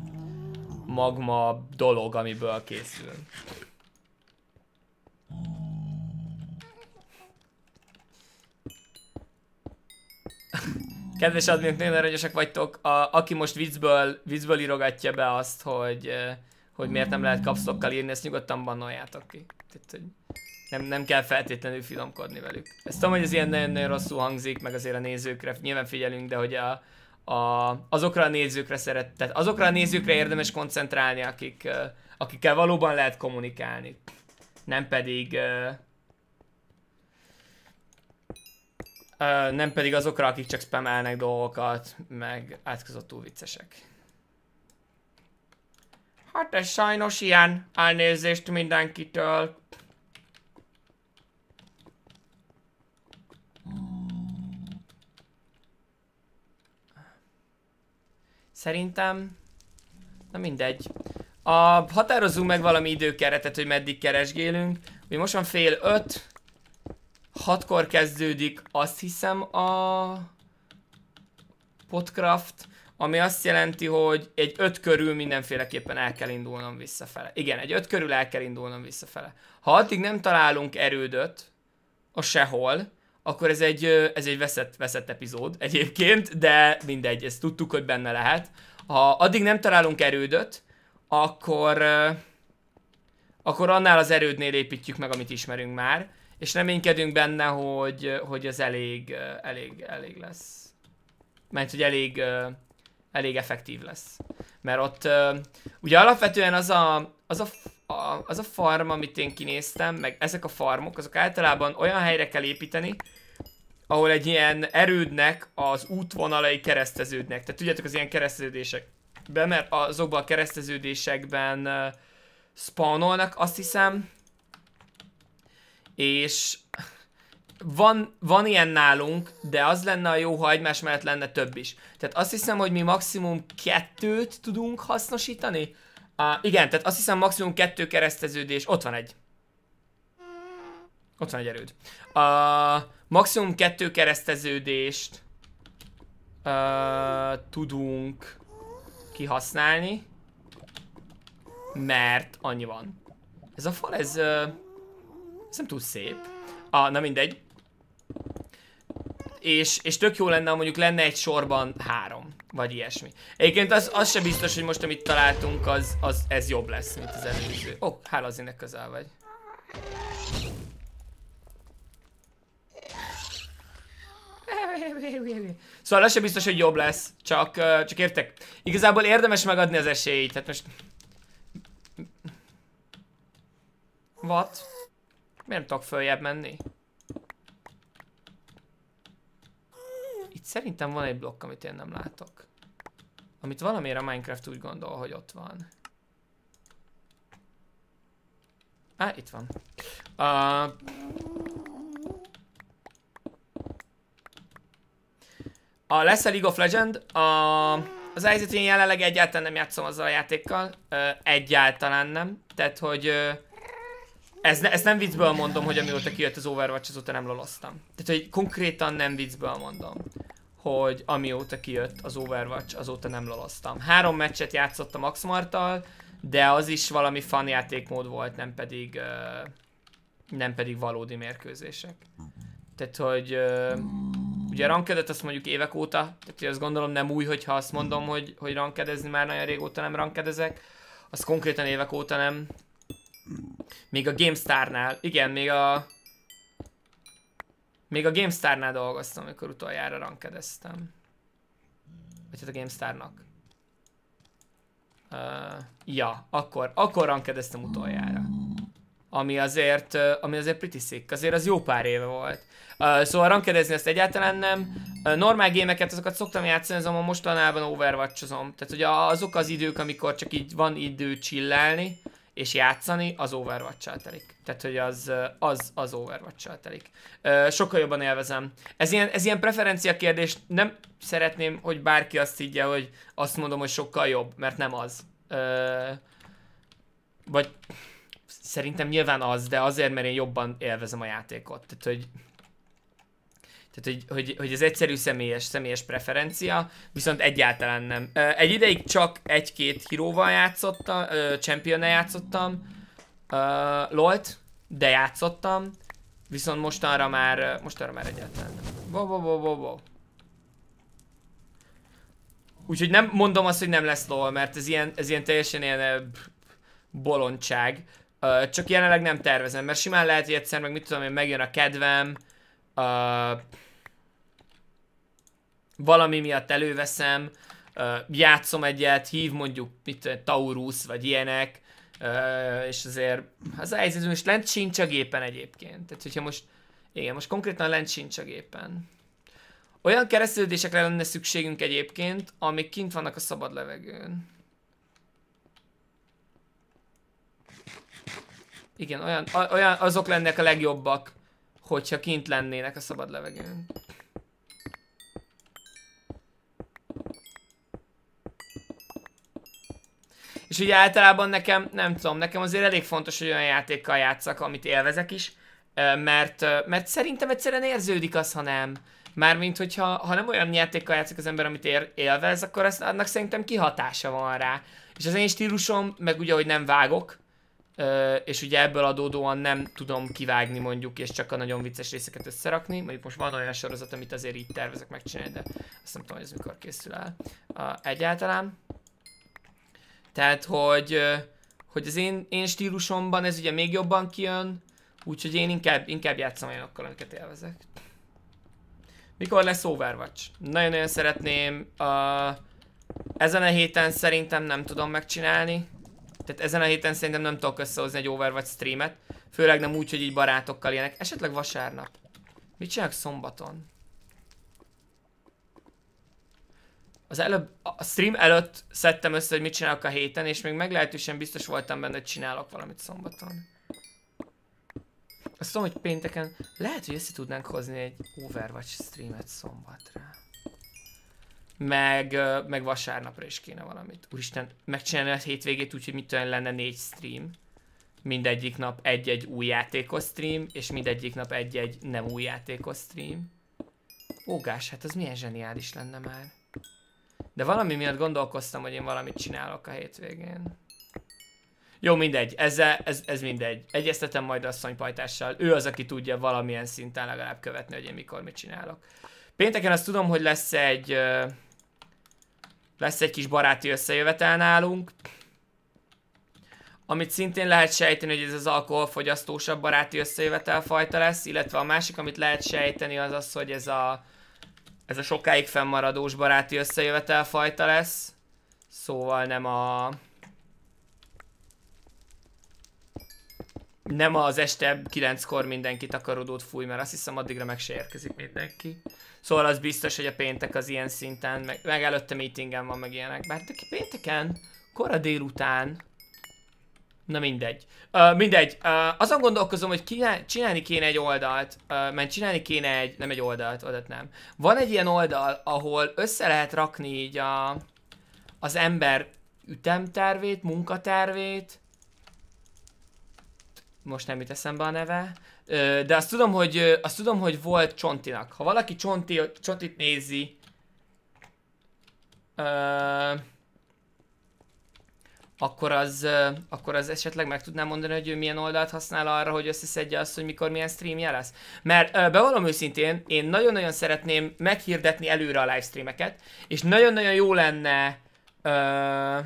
magma dolog, amiből készül. Kedves adminok, nagyon aranyosak vagytok. A, aki most viccből, viccből írogatja be azt, hogy, hogy miért nem lehet kapszokkal írni, ezt nyugodtan bannoljátok ki. Tehát, hogy nem, nem kell feltétlenül finomkodni velük. Ezt tudom, hogy ez ilyen nagyon-nagyon rosszul hangzik, meg azért a nézőkre nyilván figyelünk, de hogy a, a, azokra a nézőkre szeret, tehát azokra a nézőkre érdemes koncentrálni, akik, akikkel valóban lehet kommunikálni. Nem pedig nem pedig azokra, akik csak spamelnek dolgokat, meg túl viccesek. Hát ez sajnos ilyen elnézést mindenkitől. Szerintem... Na mindegy. A, határozzunk meg valami időkeretet, hogy meddig keresgélünk. Ugye most van fél öt, Hatkor kezdődik, azt hiszem a Podcraft, ami azt jelenti, hogy egy öt körül mindenféleképpen el kell indulnom visszafele. Igen, egy öt körül el kell indulnom visszafele. Ha addig nem találunk erődöt a sehol, akkor ez egy, ez egy veszett, veszett epizód egyébként, de mindegy, ezt tudtuk, hogy benne lehet. Ha addig nem találunk erődöt, akkor, akkor annál az erődnél építjük meg, amit ismerünk már, és reménykedünk benne, hogy, hogy ez elég, elég, elég lesz. Mert hogy elég, elég effektív lesz. Mert ott ugye alapvetően az a, az a a, az a farm, amit én kinéztem, meg ezek a farmok, azok általában olyan helyre kell építeni, ahol egy ilyen erődnek az útvonalai kereszteződnek. Tehát tudjátok, az ilyen kereszteződésekben, mert azokban a kereszteződésekben uh, spawnolnak, azt hiszem, és van, van ilyen nálunk, de az lenne a jó, ha egymás mellett lenne több is. Tehát azt hiszem, hogy mi maximum kettőt tudunk hasznosítani. Uh, igen, tehát azt hiszem maximum kettő kereszteződés. Ott van egy. Ott van egy erőd. Uh, maximum kettő kereszteződést uh, tudunk kihasználni, mert annyi van. Ez a fal, ez... Uh, ez nem túl szép. Ah, na mindegy. És, és tök jó lenne, ha mondjuk lenne egy sorban három, vagy ilyesmi. Egyébként az, az se biztos, hogy most amit találtunk, az, az ez jobb lesz, mint az előző. Ó, oh, hála az ének közel vagy. Szóval az se biztos, hogy jobb lesz, csak, csak értek. Igazából érdemes megadni az esélyt, tehát most... What? Miért nem tudok följebb menni? Itt szerintem van egy blokk, amit én nem látok. Amit valamiért a Minecraft úgy gondol, hogy ott van. Á, itt van. Uh, a lesz a League of Legend. A, az helyzet, én jelenleg egyáltalán nem játszom azzal a játékkal. egyáltalán nem. Tehát, hogy... Ez, ne, ezt nem viccből mondom, hogy amióta kijött az Overwatch, azóta nem lolasztam. Tehát, hogy konkrétan nem viccből mondom, hogy amióta kijött az Overwatch, azóta nem lolasztam. Három meccset játszottam Axmartal, de az is valami fan játékmód volt, nem pedig, uh, nem pedig valódi mérkőzések. Tehát, hogy uh, ugye rankedet azt mondjuk évek óta, tehát azt gondolom nem új, hogyha azt mondom, hogy, hogy rankedezni már nagyon régóta nem rankedezek, az konkrétan évek óta nem még a GameStar-nál, igen, még a... Még a GameStar-nál dolgoztam, amikor utoljára rankedeztem. Vagy hát a GameStar-nak. Uh, ja, akkor, akkor rankedeztem utoljára. Ami azért, uh, ami azért pretty sick, azért az jó pár éve volt. Uh, szóval rankedezni ezt egyáltalán nem. Uh, normál gémeket, azokat szoktam játszani, azonban mostanában -ozom. Tehát ugye azok az idők, amikor csak így van idő csillálni, és játszani, az overwatch telik. Tehát, hogy az, az, az overwatch telik. Sokkal jobban élvezem. Ez ilyen, ez ilyen preferencia kérdés, nem szeretném, hogy bárki azt higgye, hogy azt mondom, hogy sokkal jobb, mert nem az. Vagy szerintem nyilván az, de azért, mert én jobban élvezem a játékot. Tehát, hogy tehát, hogy, hogy, hogy ez egyszerű személyes, személyes preferencia, viszont egyáltalán nem. Egy ideig csak egy-két híróval játszottam, champion játszottam, lolt, de játszottam, viszont mostanra már, mostanra már egyáltalán nem. Wow, wow, wow, wow, wow. Úgyhogy nem mondom azt, hogy nem lesz LOL, mert ez ilyen, ez ilyen teljesen ilyen bolondság. Csak jelenleg nem tervezem, mert simán lehet, hogy egyszer meg mit tudom én, megjön a kedvem, Uh, valami miatt előveszem, játszom egyet, hív mondjuk mit, Taurus, vagy ilyenek, és azért az helyzet most lent sincs a gépen egyébként. Tehát, hogyha most, igen, most konkrétan lent sincs a gépen. Olyan keresztődésekre lenne szükségünk egyébként, amik kint vannak a szabad levegőn. Igen, olyan, olyan, azok lennek a legjobbak, hogyha kint lennének a szabad levegőn. És ugye általában nekem, nem tudom, nekem azért elég fontos, hogy olyan játékkal játszak, amit élvezek is, mert, mert szerintem egyszerűen érződik az, ha nem. Mármint, hogyha ha nem olyan játékkal játszik az ember, amit ér, élvez, akkor az, annak szerintem kihatása van rá. És az én stílusom, meg ugye, hogy nem vágok, és ugye ebből adódóan nem tudom kivágni mondjuk, és csak a nagyon vicces részeket összerakni. Mondjuk most van olyan sorozat, amit azért így tervezek megcsinálni, de azt nem tudom, hogy ez mikor készül el egyáltalán. Tehát, hogy, hogy az én, én stílusomban ez ugye még jobban kijön, úgyhogy én inkább, inkább játszom olyanokkal, amiket élvezek. Mikor lesz Overwatch? Nagyon-nagyon szeretném. A... ezen a héten szerintem nem tudom megcsinálni. Tehát ezen a héten szerintem nem tudok összehozni egy Overwatch streamet. Főleg nem úgy, hogy így barátokkal ilyenek. Esetleg vasárnap. Mit csinálok szombaton? az előbb, a stream előtt szedtem össze, hogy mit csinálok a héten, és még meglehetősen biztos voltam benne, hogy csinálok valamit szombaton. Azt tudom, hogy pénteken lehet, hogy össze tudnánk hozni egy Overwatch streamet szombatra. Meg, meg vasárnapra is kéne valamit. Úristen, megcsinálni a hétvégét úgy, hogy mit olyan lenne négy stream. Mindegyik nap egy-egy új játékos stream, és mindegyik nap egy-egy nem új játékos stream. Ógás, hát az milyen zseniális lenne már. De valami miatt gondolkoztam, hogy én valamit csinálok a hétvégén. Jó, mindegy, Ezzel, ez, ez mindegy. Egyeztetem majd szonypajtással. ő az, aki tudja valamilyen szinten legalább követni, hogy én mikor mit csinálok. Pénteken azt tudom, hogy lesz egy lesz egy kis baráti összejövetel nálunk, amit szintén lehet sejteni, hogy ez az alkoholfogyasztósabb baráti összejövetel fajta lesz, illetve a másik, amit lehet sejteni, az az, hogy ez a ez a sokáig fennmaradós baráti összejövetelfajta lesz. Szóval nem a... Nem az este 9-kor mindenki akarodót fúj, mert azt hiszem addigra meg se érkezik mindenki. Szóval az biztos, hogy a péntek az ilyen szinten, meg, meg előtte meetingen van, meg ilyenek. Bár ki pénteken, kora délután, Na mindegy. Uh, mindegy. Uh, azon gondolkozom, hogy csinálni kéne egy oldalt, uh, mert csinálni kéne egy, nem egy oldalt, oldalt nem. Van egy ilyen oldal, ahol össze lehet rakni így a, az ember ütemtervét, munkatervét. Most nem jut eszembe a neve. Uh, de azt tudom, hogy, uh, azt tudom, hogy volt Csontinak. Ha valaki Csonti, Csontit nézi, uh, akkor az, akkor az esetleg meg tudná mondani, hogy ő milyen oldalt használ arra, hogy összeszedje azt, hogy mikor milyen streamje lesz. Mert bevallom őszintén, én nagyon-nagyon szeretném meghirdetni előre a livestreameket, és nagyon-nagyon jó lenne ö...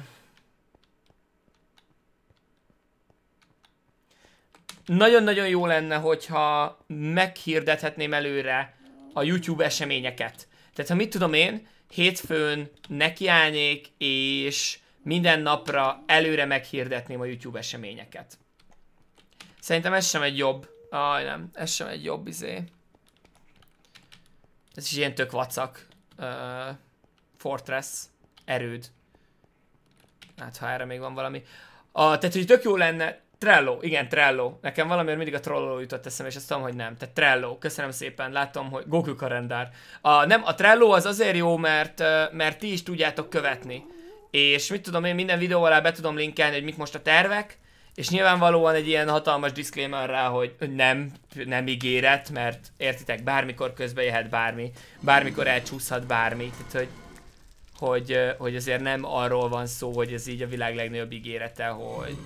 nagyon-nagyon jó lenne, hogyha meghirdethetném előre a YouTube eseményeket. Tehát ha mit tudom én, hétfőn nekiállnék, és minden napra előre meghirdetném a YouTube eseményeket. Szerintem ez sem egy jobb. Aj, nem, ez sem egy jobb izé. Ez is ilyen tök vacak. Uh, Fortress. Erőd. Hát, ha erre még van valami. uh, tehát, hogy tök jó lenne... Trello, igen, Trello. Nekem valamiért mindig a trolloló jutott eszembe, és azt tudom, hogy nem. Tehát Trello, köszönöm szépen, látom, hogy Goku karendár. Uh, nem, a Trello az azért jó, mert, mert ti is tudjátok követni és mit tudom én, minden videó alá be tudom linkelni, hogy mik most a tervek, és nyilvánvalóan egy ilyen hatalmas disclaimer rá, hogy nem, nem ígéret, mert értitek, bármikor közbe jöhet bármi, bármikor elcsúszhat bármi, tehát hogy, hogy, hogy azért nem arról van szó, hogy ez így a világ legnagyobb ígérete, hogy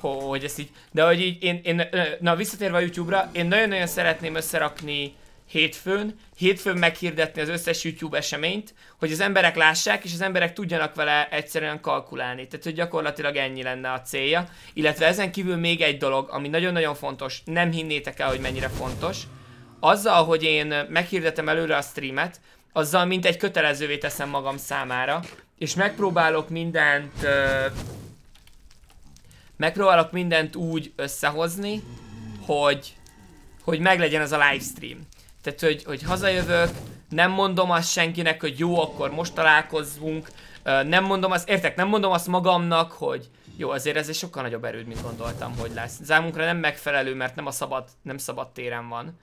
hogy ezt így, de hogy így, én, én na visszatérve a YouTube-ra, én nagyon-nagyon szeretném összerakni hétfőn, hétfőn meghirdetni az összes YouTube eseményt, hogy az emberek lássák, és az emberek tudjanak vele egyszerűen kalkulálni. Tehát, hogy gyakorlatilag ennyi lenne a célja. Illetve ezen kívül még egy dolog, ami nagyon-nagyon fontos, nem hinnétek el, hogy mennyire fontos. Azzal, hogy én meghirdetem előre a streamet, azzal mint egy kötelezővé teszem magam számára, és megpróbálok mindent Megpróbálok mindent úgy összehozni, hogy, hogy meglegyen ez a livestream. Tehát, hogy, hogy hazajövök, nem mondom azt senkinek, hogy jó, akkor most találkozzunk, nem mondom azt, értek, nem mondom azt magamnak, hogy jó, azért ez egy sokkal nagyobb erőd, mint gondoltam, hogy lesz. Zámunkra nem megfelelő, mert nem a szabad, nem szabad téren van.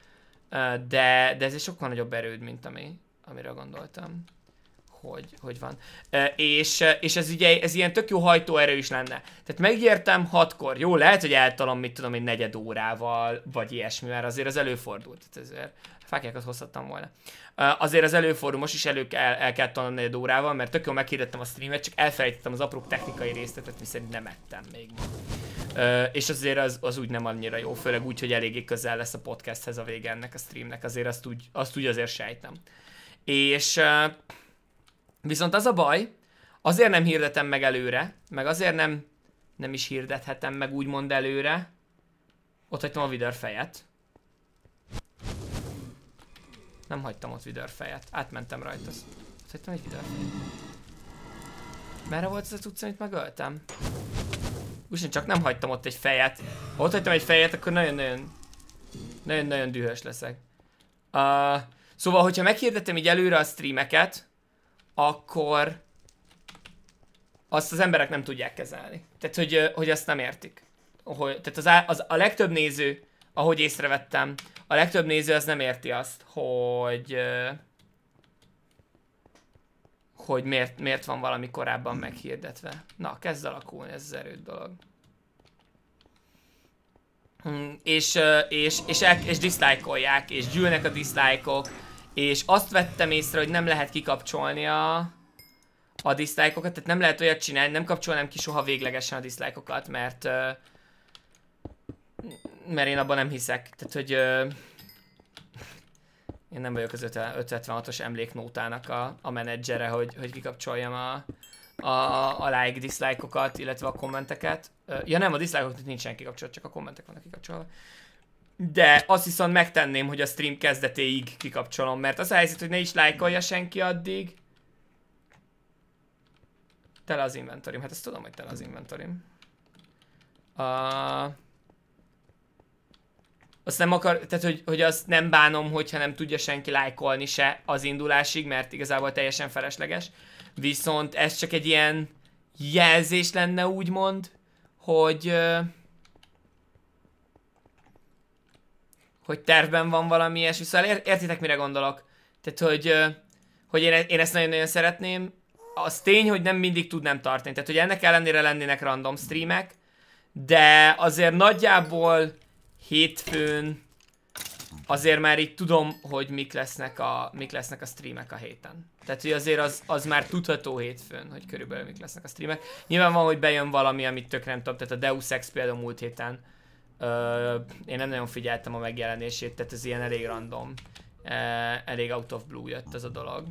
De, de ez egy sokkal nagyobb erőd, mint ami, amire gondoltam hogy, hogy van. E, és, és ez ugye, ez ilyen tök jó hajtóerő is lenne. Tehát megértem hatkor, jó, lehet, hogy eltalom, mit tudom, egy negyed órával, vagy ilyesmi, mert azért az előfordult. Tehát azért fákjákat hozhattam volna. E, azért az előfordul, most is elő kell el kell tanulni negyed órával, mert tök jól meghirdettem a streamet, csak elfelejtettem az apró technikai részletet, miszerint nem ettem még. E, és azért az, az úgy nem annyira jó, főleg úgy, hogy eléggé közel lesz a podcasthez a vége ennek a streamnek, azért azt úgy, azt úgy azért sejtem. És Viszont az a baj, azért nem hirdetem meg előre, meg azért nem, nem is hirdethetem meg úgymond előre. Ott hagytam a vidör fejet. Nem hagytam ott vidör fejet. Átmentem rajta. Ott hagytam egy vidör fejet. Merre volt ez a cucc, amit megöltem? Úgyhogy csak nem hagytam ott egy fejet. Ha ott hagytam egy fejet, akkor nagyon-nagyon... Nagyon-nagyon dühös leszek. Uh, szóval, hogyha meghirdetem így előre a streameket, akkor azt az emberek nem tudják kezelni. Tehát, hogy, hogy azt nem értik. Hogy, tehát az, az, a legtöbb néző, ahogy észrevettem, a legtöbb néző az nem érti azt, hogy hogy miért, miért van valami korábban meghirdetve. Na, kezd alakulni ez az erőd dolog. Hm, és, és, és, el, és diszlájkolják, és gyűlnek a diszlájkok, és azt vettem észre, hogy nem lehet kikapcsolni a, a dislike tehát nem lehet olyat csinálni, nem kapcsolnám ki soha véglegesen a dislike mert mert én abban nem hiszek. Tehát, hogy én nem vagyok az 576-os emléknótának a, a menedzsere, hogy, hogy kikapcsoljam a, a, a like, dislike-okat, illetve a kommenteket. Ja nem, a dislike-ok nincsen kikapcsolva, csak a kommentek vannak kikapcsolva. De azt viszont megtenném, hogy a stream kezdetéig kikapcsolom, mert az a helyzet, hogy ne is lájkolja senki addig. Tele az inventorim, hát ezt tudom, hogy tele az inventorim. Uh, azt nem akar, tehát hogy, hogy azt nem bánom, hogyha nem tudja senki lájkolni se az indulásig, mert igazából teljesen felesleges. Viszont ez csak egy ilyen jelzés lenne úgymond, hogy... Uh, hogy tervben van valami ilyesmi, szóval értitek, mire gondolok. Tehát, hogy, hogy én, e-, én ezt nagyon-nagyon szeretném. Az tény, hogy nem mindig tud nem tartani. Tehát, hogy ennek ellenére lennének random streamek, de azért nagyjából hétfőn azért már így tudom, hogy mik lesznek a, mik lesznek a streamek a héten. Tehát, hogy azért az, az már tudható hétfőn, hogy körülbelül mik lesznek a streamek. Nyilván van, hogy bejön valami, amit tök nem tudom, tehát a Deus Ex például múlt héten Ö, én nem nagyon figyeltem a megjelenését, tehát ez ilyen elég random. elég out of blue jött ez a dolog.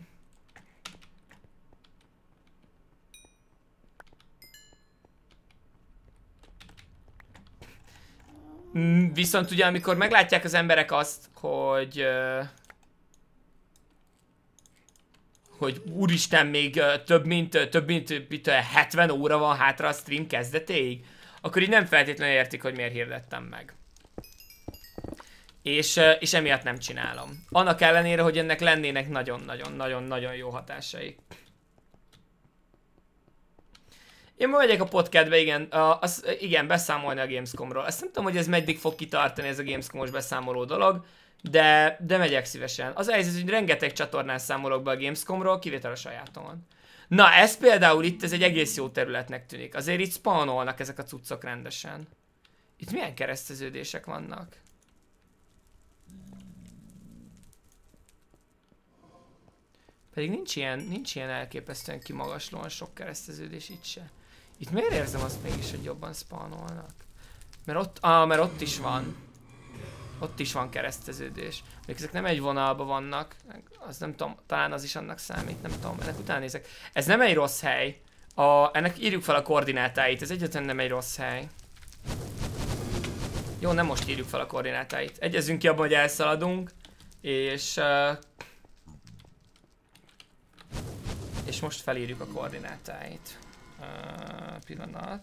Mm, viszont ugye, amikor meglátják az emberek azt, hogy... Hogy úristen, még több mint, több mint, mint 70 óra van hátra a stream kezdetéig, akkor így nem feltétlenül értik, hogy miért hirdettem meg. És, és emiatt nem csinálom. Annak ellenére, hogy ennek lennének nagyon-nagyon-nagyon-nagyon jó hatásai. Én ma megyek a podcastbe, igen, a, az, igen, beszámolni a Gamescomról. Azt nem tudom, hogy ez meddig fog kitartani ez a Gamescomos beszámoló dolog, de, de megyek szívesen. Az helyzet, hogy rengeteg csatornán számolok be a Gamescomról, kivétel a sajátomon. Na ez például itt, ez egy egész jó területnek tűnik. Azért itt spawnolnak ezek a cuccok rendesen. Itt milyen kereszteződések vannak? Pedig nincs ilyen, nincs ilyen elképesztően kimagaslóan sok kereszteződés itt se. Itt miért érzem azt mégis, hogy jobban spawnolnak? Mert ott, ah, mert ott is van. Ott is van kereszteződés. Még ezek nem egy vonalban vannak, az nem tudom, talán az is annak számít, nem tudom, ennek után nézek. Ez nem egy rossz hely. A, ennek írjuk fel a koordinátáit, ez egyetlen nem egy rossz hely. Jó, nem most írjuk fel a koordinátáit. Egyezünk ki abban, hogy elszaladunk, és... Uh, és most felírjuk a koordinátáit. Uh, pillanat.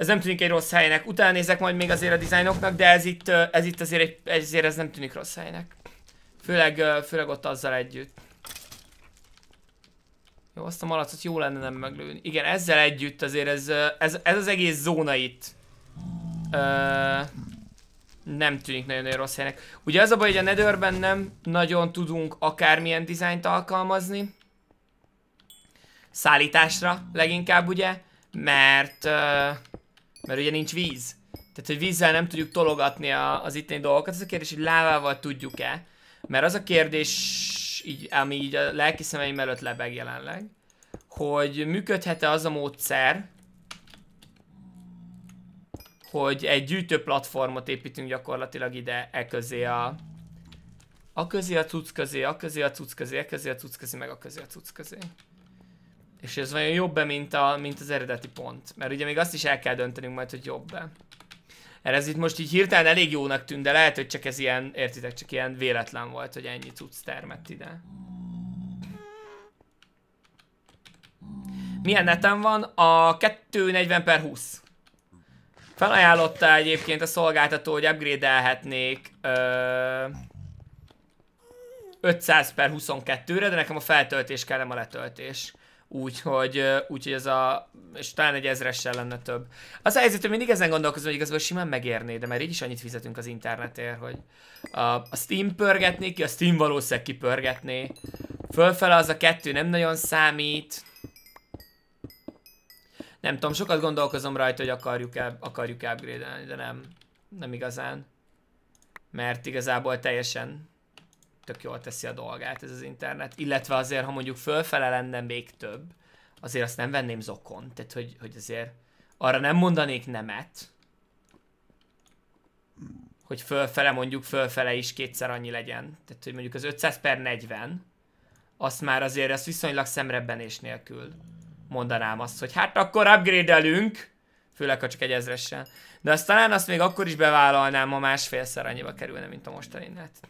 Ez nem tűnik egy rossz helynek. Utána nézek majd még azért a dizájnoknak, de ez itt, ez itt azért, egy, ezért ez nem tűnik rossz helynek. Főleg, főleg ott azzal együtt. Jó, azt a malacot jó lenne nem meglőni. Igen, ezzel együtt azért ez, ez, ez az egész zóna itt. Ö, nem tűnik nagyon-nagyon rossz helynek. Ugye az a baj, hogy a Netherben nem nagyon tudunk akármilyen dizájnt alkalmazni. Szállításra leginkább ugye, mert... Ö, mert ugye nincs víz. Tehát, hogy vízzel nem tudjuk tologatni a, az itteni dolgokat. Az a kérdés, hogy lávával tudjuk-e. Mert az a kérdés, így, ami így a lelki szemeim előtt lebeg jelenleg, hogy működhet-e az a módszer, hogy egy gyűjtő platformot építünk gyakorlatilag ide, e közé a... A közé a cucc közé, a közé a cucc közé, e közé a cucc közé, meg a közé a cucc közé. És ez vajon jobb-e, mint, a, mint az eredeti pont? Mert ugye még azt is el kell döntenünk majd, hogy jobb-e. Mert ez itt most így hirtelen elég jónak tűnt, de lehet, hogy csak ez ilyen, értitek, csak ilyen véletlen volt, hogy ennyi cucc termett ide. Milyen neten van? A 240 per 20. Felajánlotta egyébként a szolgáltató, hogy upgrade-elhetnék ö, 500 per 22-re, de nekem a feltöltés kell, a letöltés. Úgyhogy, úgyhogy ez a, és talán egy ezressel lenne több. Az a helyzet, hogy mindig ezen gondolkozom, hogy igazából simán megérné, de mert így is annyit fizetünk az internetért, hogy a, a Steam pörgetné ki, a Steam valószínűleg kipörgetné. Fölfele az a kettő nem nagyon számít. Nem tudom, sokat gondolkozom rajta, hogy akarjuk-e akarjuk upgrade de nem, nem igazán. Mert igazából teljesen tök jól teszi a dolgát ez az internet, illetve azért, ha mondjuk fölfele lenne még több, azért azt nem venném zokon, tehát hogy, hogy azért arra nem mondanék nemet, hogy fölfele mondjuk fölfele is kétszer annyi legyen. Tehát, hogy mondjuk az 500 per 40, azt már azért az viszonylag és nélkül mondanám azt, hogy hát akkor upgrade-elünk, főleg ha csak egy ezressel. De azt talán azt még akkor is bevállalnám, ha másfélszer annyiba kerülne, mint a mostani net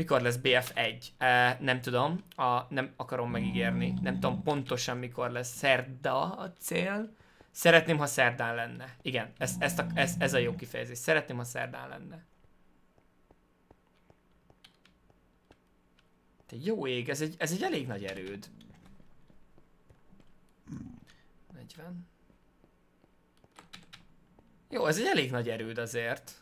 mikor lesz BF1? E, nem tudom, a, nem akarom megígérni. Nem tudom pontosan, mikor lesz szerda a cél. Szeretném, ha szerdán lenne. Igen, ez, ez, a, ez, ez a jó kifejezés. Szeretném, ha szerdán lenne. Te jó ég, ez egy, ez egy elég nagy erőd. 40. Jó, ez egy elég nagy erőd azért.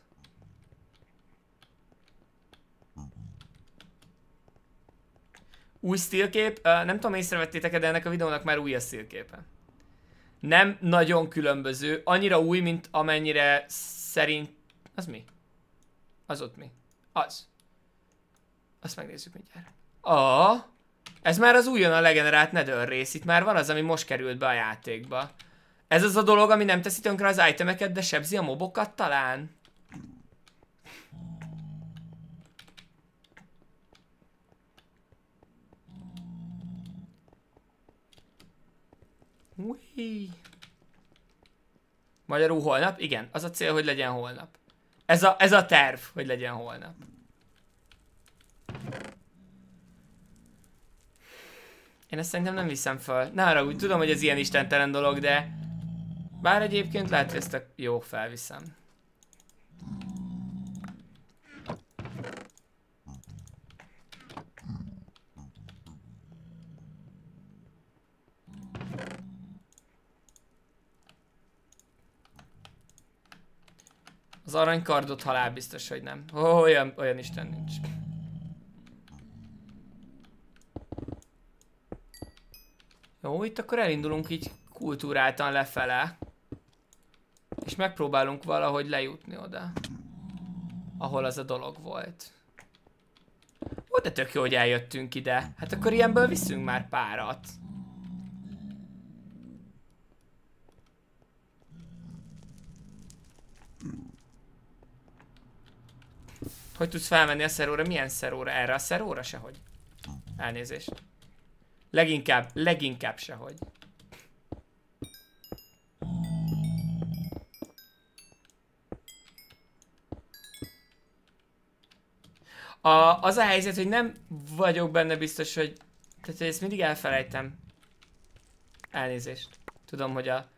Új stílkép, nem tudom észrevettétek de ennek a videónak már új a stílképe. Nem nagyon különböző, annyira új, mint amennyire szerint... Az mi? Az ott mi? Az. Azt megnézzük mindjárt. A. Ez már az a legenerált Nether rész, itt már van az, ami most került be a játékba. Ez az a dolog, ami nem teszi tönkre az itemeket, de sebzi a mobokat talán? Ui. Magyarul holnap? Igen, az a cél, hogy legyen holnap. Ez a, ez a terv, hogy legyen holnap. Én ezt szerintem nem viszem fel. Ne arra úgy, tudom, hogy ez ilyen istentelen dolog, de... Bár egyébként lehet, hogy ezt a... Jó, felviszem. Az aranykardot halál biztos, hogy nem. Oh, olyan, olyan isten nincs. Jó, itt akkor elindulunk így kultúráltan lefele. És megpróbálunk valahogy lejutni oda. Ahol az a dolog volt. Ó, de tök jó, hogy eljöttünk ide. Hát akkor ilyenből viszünk már párat. Hogy tudsz felmenni a szeróra? Milyen szeróra? Erre a szeróra sehogy. Elnézést. Leginkább, leginkább sehogy. A, az a helyzet, hogy nem vagyok benne biztos, hogy... Tehát, hogy ezt mindig elfelejtem. Elnézést. Tudom, hogy a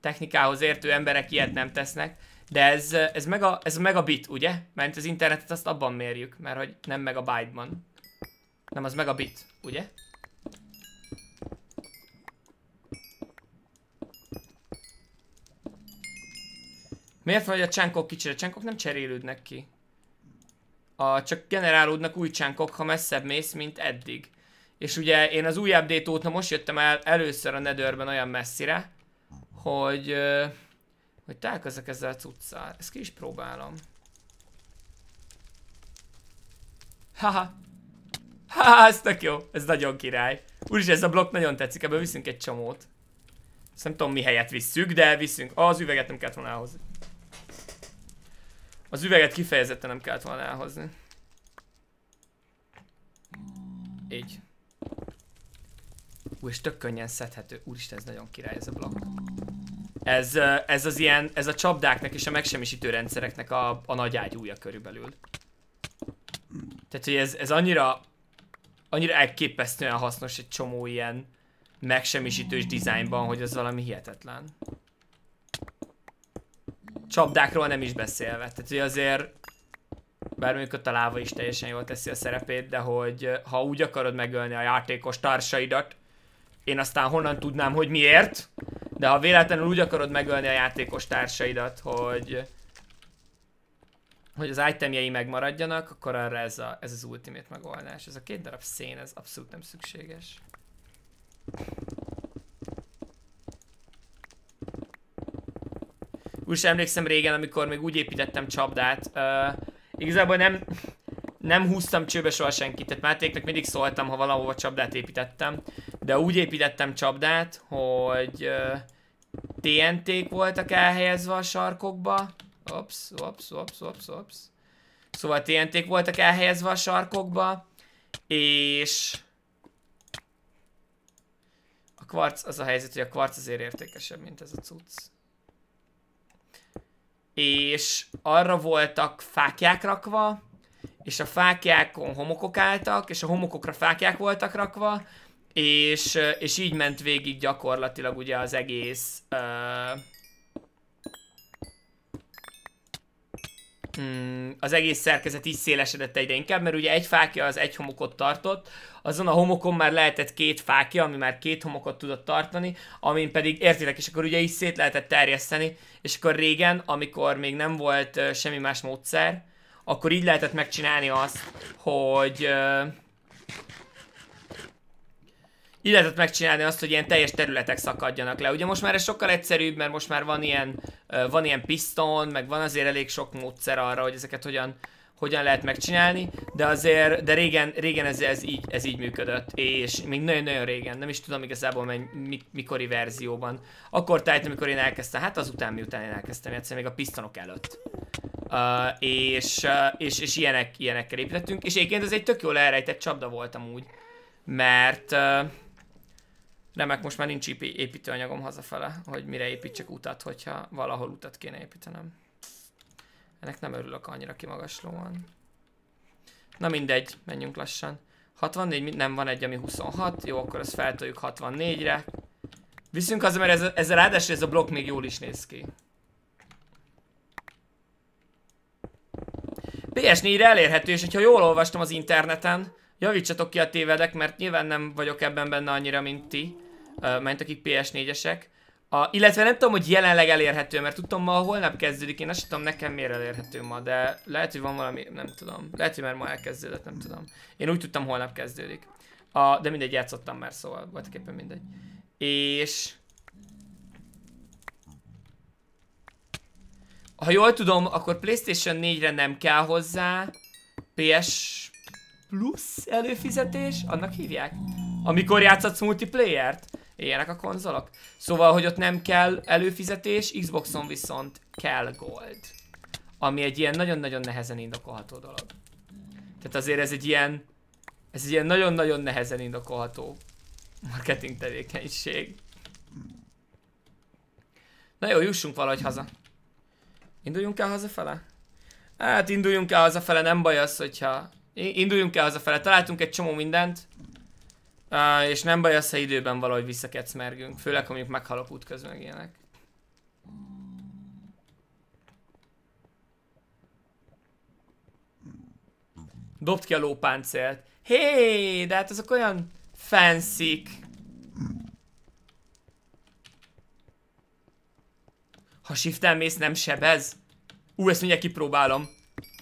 technikához értő emberek ilyet nem tesznek. De ez, ez, meg a, ez meg a bit, ugye? Mert az internetet azt abban mérjük, mert hogy nem meg a byte-ban. Nem, az meg a bit, ugye? Miért hogy a csánkok kicsire? A csánkok nem cserélődnek ki. A, csak generálódnak új csánkok, ha messzebb mész, mint eddig. És ugye én az új update óta most jöttem el először a netherben olyan messzire, hogy... Uh, hogy találkozok ezzel a cuccal. Ezt ki is próbálom. Haha. Haha, ez tök jó. Ez nagyon király. Úgyis ez a blokk nagyon tetszik, ebből viszünk egy csomót. Azt nem tudom mi helyet visszük, de viszünk. Az üveget nem kellett volna elhozni. Az üveget kifejezetten nem kellett volna elhozni. Így. Ú, és tök könnyen szedhető. Úristen, ez nagyon király ez a blokk. Ez, ez az ilyen, ez a csapdáknak és a megsemmisítő rendszereknek a, a nagy ágyúja körülbelül. Tehát, hogy ez, ez annyira, annyira elképesztően hasznos egy csomó ilyen megsemmisítős dizájnban, hogy az valami hihetetlen. Csapdákról nem is beszélve, tehát hogy azért bár mondjuk ott a láva is teljesen jól teszi a szerepét, de hogy ha úgy akarod megölni a játékos társaidat, én aztán honnan tudnám, hogy miért, de ha véletlenül úgy akarod megölni a játékos társaidat, hogy hogy az itemjei megmaradjanak, akkor arra ez, a, ez az ultimate megoldás. Ez a két darab szén, ez abszolút nem szükséges. Úgy sem emlékszem régen, amikor még úgy építettem csapdát. Uh, igazából nem, nem húztam csőbe soha senkit, tehát Mátéknek mindig szóltam, ha valahova csapdát építettem, de úgy építettem csapdát, hogy TNT-k voltak elhelyezve a sarkokba, ops, ops, ops, ops, ops, szóval TNT-k voltak elhelyezve a sarkokba, és a kvarc, az a helyzet, hogy a kvarc azért értékesebb, mint ez a cucc és arra voltak fákják rakva, és a fákjákon homokok álltak, és a homokokra fákják voltak rakva, és, és így ment végig gyakorlatilag ugye az egész... Uh, az egész szerkezet így szélesedett egyre inkább, mert ugye egy fákja az egy homokot tartott, azon a homokon már lehetett két fákja, ami már két homokot tudott tartani, amin pedig, értitek, és akkor ugye így szét lehetett terjeszteni, és akkor régen, amikor még nem volt uh, semmi más módszer, akkor így lehetett megcsinálni azt, hogy uh, így lehetett megcsinálni azt, hogy ilyen teljes területek szakadjanak le. Ugye most már ez sokkal egyszerűbb, mert most már van ilyen, uh, van ilyen piston, meg van azért elég sok módszer arra, hogy ezeket hogyan, hogyan lehet megcsinálni, de azért, de régen, régen ez, ez, így, ez így működött, és még nagyon-nagyon régen, nem is tudom igazából menj, mi, mikori verzióban. Akkor tájt, amikor én elkezdtem, hát azután miután én elkezdtem egyszerűen még a pisztonok előtt. Uh, és, uh, és, és ilyenek, ilyenekkel építettünk, és egyébként ez egy tök jól elrejtett csapda volt amúgy, mert uh, remek, most már nincs építőanyagom hazafele, hogy mire építsek utat, hogyha valahol utat kéne építenem. Ennek nem örülök annyira kimagaslóan. Na mindegy, menjünk lassan. 64, nem van egy, ami 26, jó, akkor ezt feltoljuk 64-re. Viszünk az, mert ez, ez ráadásul ez a blokk még jól is néz ki. PS4-re elérhető, és ha jól olvastam az interneten, javítsatok ki a tévedek, mert nyilván nem vagyok ebben benne annyira, mint ti, mert akik PS4-esek. A, illetve nem tudom, hogy jelenleg elérhető, mert tudtam ma holnap kezdődik, én azt tudom nekem miért elérhető ma, de lehet, hogy van valami, nem tudom. Lehet, hogy már ma elkezdődött, nem tudom. Én úgy tudtam, holnap kezdődik. A, de mindegy, játszottam már, szóval voltak éppen mindegy. És... Ha jól tudom, akkor Playstation 4-re nem kell hozzá PS Plus előfizetés, annak hívják? Amikor játszatsz multiplayer-t? Ilyenek a konzolok. Szóval, hogy ott nem kell előfizetés, Xboxon viszont kell gold. Ami egy ilyen nagyon-nagyon nehezen indokolható dolog. Tehát azért ez egy ilyen, ez egy ilyen nagyon-nagyon nehezen indokolható marketing tevékenység. Na jó, jussunk valahogy haza. Induljunk el hazafele? Hát induljunk el hazafele, nem baj az, hogyha... Induljunk el hazafele, találtunk egy csomó mindent. Uh, és nem baj az, ha időben valahogy visszakecmergünk. Főleg, ha mondjuk meghalok útközben meg ilyenek. Dobd ki a lópáncélt. Hé, hey, de hát azok olyan -k. Ha shift mész, nem sebez? ú, ezt mindjárt kipróbálom.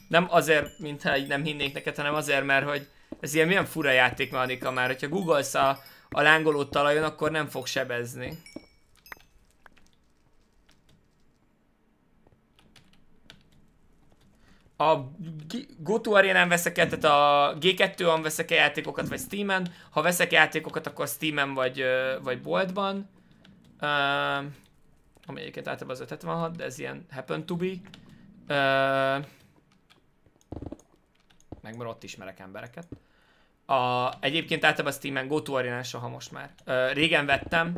Nem azért, mintha így nem hinnék neked, hanem azért, mert hogy ez ilyen milyen fura játékmechanika már, hogyha googolsz a, a lángoló talajon, akkor nem fog sebezni. A GoTo Arena-n veszek el, tehát a G2-on veszek el játékokat, vagy Steam-en. Ha veszek játékokat, akkor Steam-en vagy, vagy boltban. Uh, ami egyébként általában az 576, de ez ilyen happen to be. Meg mert ott ismerek embereket. A, egyébként általában Steam-en Go s ha most már. Ö, régen vettem,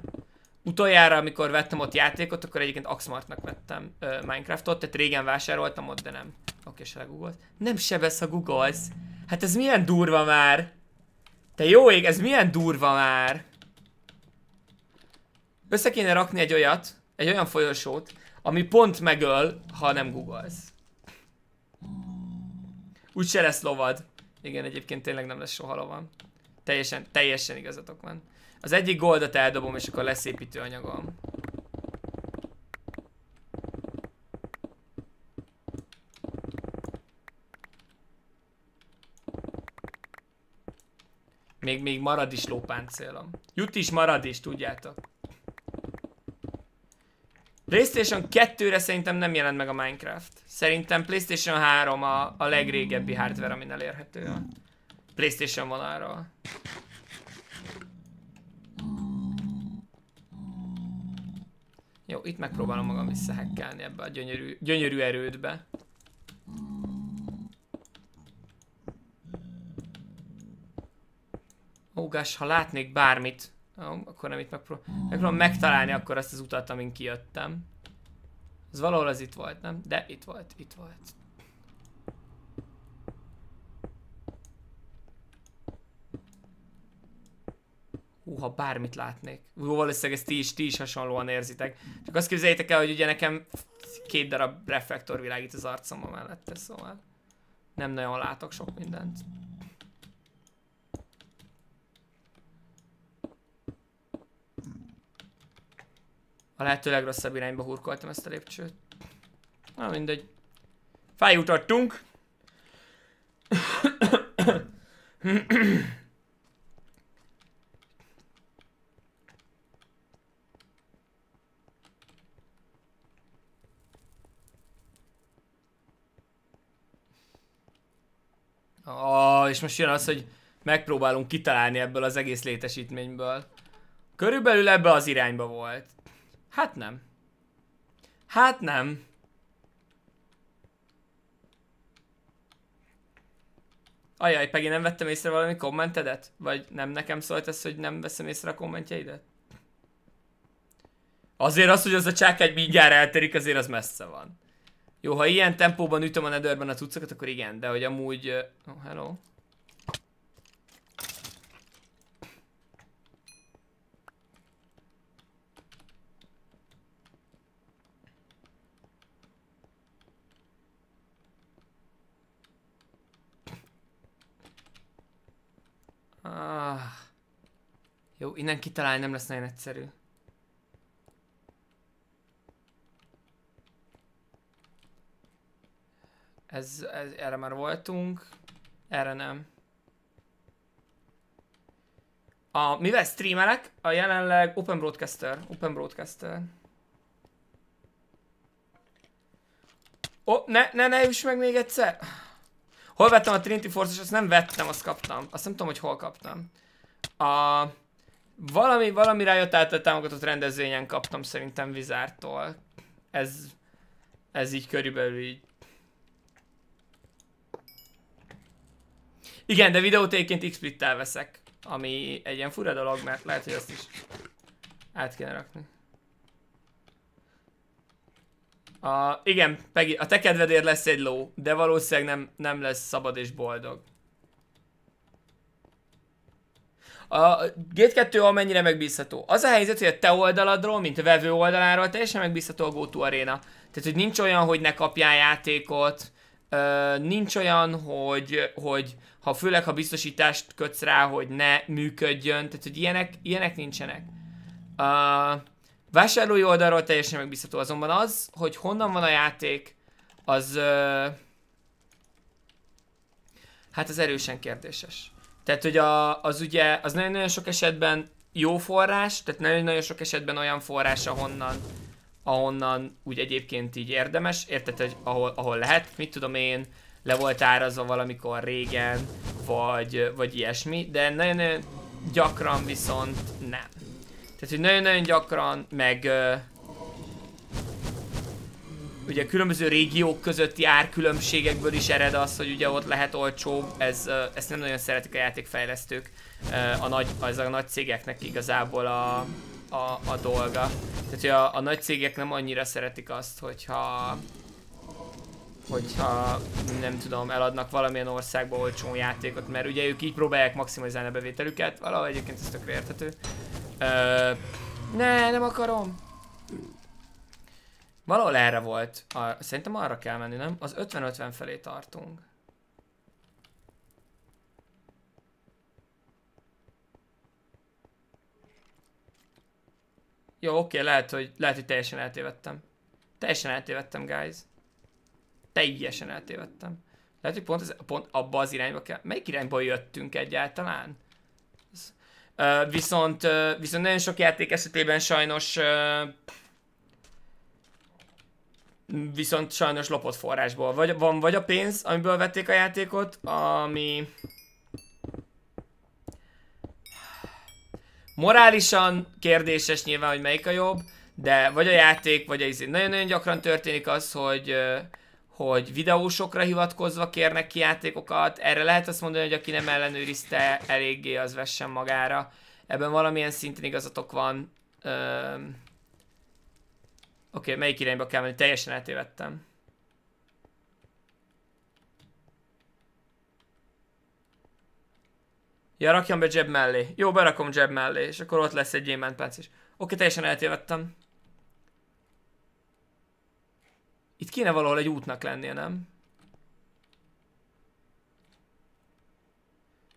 utoljára, amikor vettem ott játékot, akkor egyébként Axmartnak vettem ö, Minecraftot, tehát régen vásároltam ott, de nem. Oké, se legugolt. Nem sebesz, ha googolsz. Hát ez milyen durva már. Te jó ég, ez milyen durva már. Össze kéne rakni egy olyat, egy olyan folyosót, ami pont megöl, ha nem googolsz. Úgy se lesz lovad. Igen, egyébként tényleg nem lesz soha lovam. Teljesen, teljesen igazatok van. Az egyik goldot eldobom, és akkor lesz építőanyagom. Még, még marad is lópáncélom. Jut is marad is, tudjátok. Playstation 2-re szerintem nem jelent meg a Minecraft. Szerintem Playstation 3 a, a legrégebbi hardware, amin elérhető a Playstation vonalról. Jó, itt megpróbálom magam visszahekkelni ebbe a gyönyörű, gyönyörű erődbe. Ógás, ha látnék bármit, jó, akkor nem itt megpróbálom. megpróbálom megtalálni akkor azt az utat, amin kijöttem. Az valahol az itt volt, nem? De itt volt, itt volt. Hú, ha bármit látnék. Jó, valószínűleg ezt ti is, ti is hasonlóan érzitek. Csak azt képzeljétek el, hogy ugye nekem két darab reflektor világít az arcom mellette, szóval nem nagyon látok sok mindent. A lehető legrosszabb irányba hurkoltam ezt a lépcsőt. Na mindegy. Feljutottunk. Oh, ah, és most jön az, hogy megpróbálunk kitalálni ebből az egész létesítményből. Körülbelül ebbe az irányba volt. Hát nem. Hát nem. Ajaj, Peggy, nem vettem észre valami kommentedet? Vagy nem nekem szólt ez, hogy nem veszem észre a kommentjeidet? Azért az, hogy az a egy mindjárt elterik, azért az messze van. Jó, ha ilyen tempóban ütöm a nedőrben a cuccokat, akkor igen, de hogy amúgy... Oh, hello. Ah. Jó, innen kitalálni nem lesz nagyon egyszerű. Ez, ez, erre már voltunk. Erre nem. A, mivel streamelek, a jelenleg Open Broadcaster. Open Broadcaster. Ó, oh, ne, ne, ne üss meg még egyszer! Hol vettem a Trinity Force-os, azt nem vettem, azt kaptam. Azt nem tudom, hogy hol kaptam. A... Valami, valami rájött a támogatott rendezvényen kaptam szerintem Vizártól. Ez... Ez így körülbelül így. Igen, de videótéként x veszek. Ami egy ilyen fura dolog, mert lehet, hogy azt is át kéne rakni. A, igen, Peggy, a te kedvedért lesz egy ló, de valószínűleg nem, nem lesz szabad és boldog. A Gate 2 amennyire megbízható. Az a helyzet, hogy a te oldaladról, mint a vevő oldaláról teljesen megbízható a GoTo Arena. Tehát, hogy nincs olyan, hogy ne kapjál játékot, nincs olyan, hogy, hogy ha főleg ha biztosítást kötsz rá, hogy ne működjön, tehát, hogy ilyenek, ilyenek nincsenek. Vásárlói oldalról teljesen megbízható azonban az, hogy honnan van a játék, az... hát az erősen kérdéses. Tehát, hogy a, az ugye, az nagyon-nagyon sok esetben jó forrás, tehát nagyon-nagyon sok esetben olyan forrás, ahonnan, ahonnan úgy egyébként így érdemes, érted, hogy ahol, ahol lehet, mit tudom én, le volt árazva valamikor régen, vagy, vagy ilyesmi, de nagyon, -nagyon gyakran viszont nem. Tehát, hogy nagyon-nagyon gyakran, meg uh, ugye különböző régiók közötti árkülönbségekből is ered az, hogy ugye ott lehet olcsóbb, ez, uh, ezt nem nagyon szeretik a játékfejlesztők, uh, a nagy, az a nagy cégeknek igazából a, a, a dolga. Tehát, hogy a, a nagy cégek nem annyira szeretik azt, hogyha hogyha nem tudom, eladnak valamilyen országba olcsó játékot, mert ugye ők így próbálják maximalizálni a bevételüket, valahogy egyébként ez tökre érthető. Ö, ne, nem akarom. Valahol erre volt. Arra, szerintem arra kell menni, nem? Az 50-50 felé tartunk. Jó, oké, lehet, hogy, lehet, hogy teljesen eltévedtem. Teljesen eltévedtem, guys. Teljesen eltévedtem. Lehet, hogy pont, az, pont abba az irányba kell... Melyik irányba jöttünk egyáltalán? Uh, viszont, uh, viszont nagyon sok játék esetében sajnos uh, viszont sajnos lopott forrásból. Vagy, van vagy a pénz, amiből vették a játékot, ami morálisan kérdéses nyilván, hogy melyik a jobb, de vagy a játék, vagy a izé. Nagyon-nagyon gyakran történik az, hogy hogy videósokra hivatkozva kérnek ki játékokat, erre lehet azt mondani, hogy aki nem ellenőrizte eléggé, az vessen magára. Ebben valamilyen szinten igazatok van. Öm... Oké, okay, melyik irányba kell menni? Teljesen eltévedtem. Ja, rakjam be jeb mellé. Jó, berakom jeb mellé, és akkor ott lesz egy gyémánt is. Oké, okay, teljesen eltévedtem. Itt kéne valahol egy útnak lennie, nem?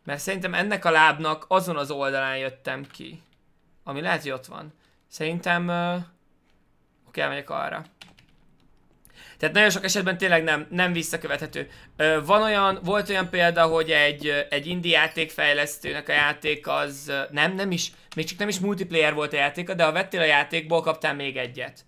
Mert szerintem ennek a lábnak azon az oldalán jöttem ki. Ami lehet, hogy ott van. Szerintem... Uh, oké, elmegyek arra. Tehát nagyon sok esetben tényleg nem, nem visszakövethető. Uh, van olyan, volt olyan példa, hogy egy, egy indie játékfejlesztőnek a játék az nem, nem is, még csak nem is multiplayer volt a játéka, de ha vettél a játékból, kaptál még egyet.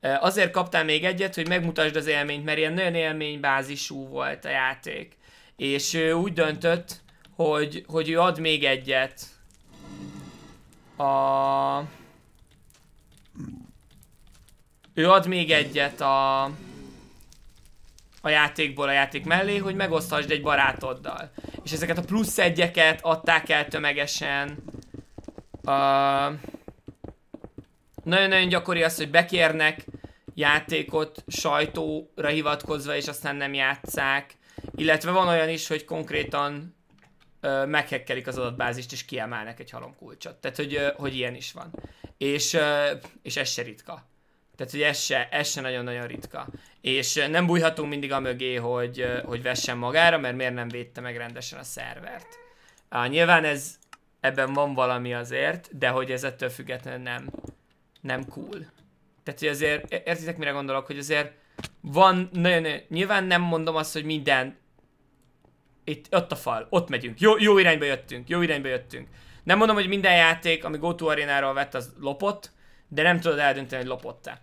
Azért kaptál még egyet, hogy megmutasd az élményt, mert ilyen nagyon élménybázisú volt a játék. És ő úgy döntött, hogy, hogy ő ad még egyet. A... Ő ad még egyet a... A játékból, a játék mellé, hogy megosztasd egy barátoddal. És ezeket a plusz egyeket adták el tömegesen. A nagyon-nagyon gyakori az, hogy bekérnek játékot sajtóra hivatkozva, és aztán nem játszák. Illetve van olyan is, hogy konkrétan ö, meghekkelik az adatbázist, és kiemelnek egy halomkulcsot. Tehát, hogy, ö, hogy ilyen is van. És, ö, és ez se ritka. Tehát, hogy ez se, ez se nagyon-nagyon ritka. És nem bújhatunk mindig a mögé, hogy, hogy vessen magára, mert miért nem védte meg rendesen a szervert. Á, nyilván ez, ebben van valami azért, de hogy ez ettől függetlenül nem nem cool. Tehát, hogy azért, e- értitek mire gondolok, hogy azért van, nagyon, nagyon, nyilván nem mondom azt, hogy minden itt, ott a fal, ott megyünk, jó, jó irányba jöttünk, jó irányba jöttünk. Nem mondom, hogy minden játék, ami GoTo Arena-ról vett, az lopott, de nem tudod eldönteni, hogy lopott-e.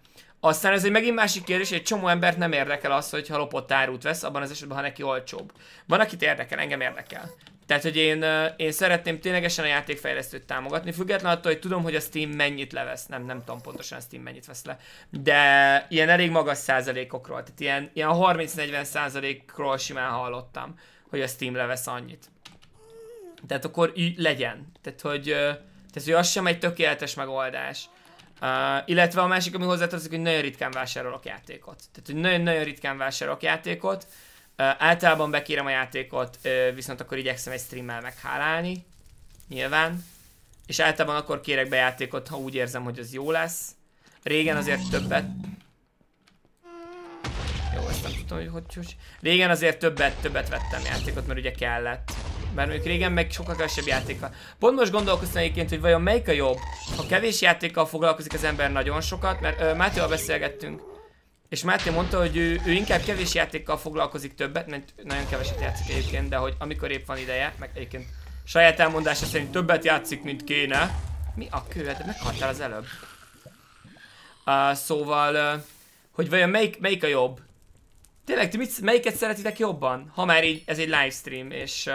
Aztán ez egy megint másik kérdés, egy csomó embert nem érdekel az, hogy ha lopott árut vesz, abban az esetben, ha neki olcsóbb. Van, akit érdekel, engem érdekel. Tehát, hogy én, én szeretném ténylegesen a játékfejlesztőt támogatni, független attól, hogy tudom, hogy a Steam mennyit levesz. Nem, nem tudom pontosan a Steam mennyit vesz le. De ilyen elég magas százalékokról, tehát ilyen, ilyen 30-40 százalékról simán hallottam, hogy a Steam levesz annyit. Tehát akkor így legyen. Tehát, hogy, tehát, hogy az sem egy tökéletes megoldás. Uh, illetve a másik, ami hozzáteszik, hogy nagyon ritkán vásárolok játékot. Tehát, hogy nagyon-nagyon ritkán vásárolok játékot. Uh, általában bekérem a játékot, uh, viszont akkor igyekszem egy streammel meghálálni. Nyilván. És általában akkor kérek be játékot, ha úgy érzem, hogy az jó lesz. Régen azért többet... Jó, ezt nem tudom, hogy hogy... Régen azért többet, többet vettem játékot, mert ugye kellett mert mondjuk régen meg sokkal kevesebb játékkal. Pont most gondolkoztam egyébként, hogy vajon melyik a jobb. Ha kevés játékkal foglalkozik az ember nagyon sokat, mert uh, Mátéval beszélgettünk. És Máté mondta, hogy ő, ő inkább kevés játékkal foglalkozik többet, mert nagyon keveset játszik egyébként, de hogy amikor épp van ideje, meg egyébként saját elmondása szerint többet játszik, mint kéne. Mi a Hát Meghaltál az előbb. Uh, szóval, uh, hogy vajon melyik, melyik a jobb? Tényleg, ti mit, melyiket szeretitek jobban? Ha már így, ez egy livestream, és... Uh,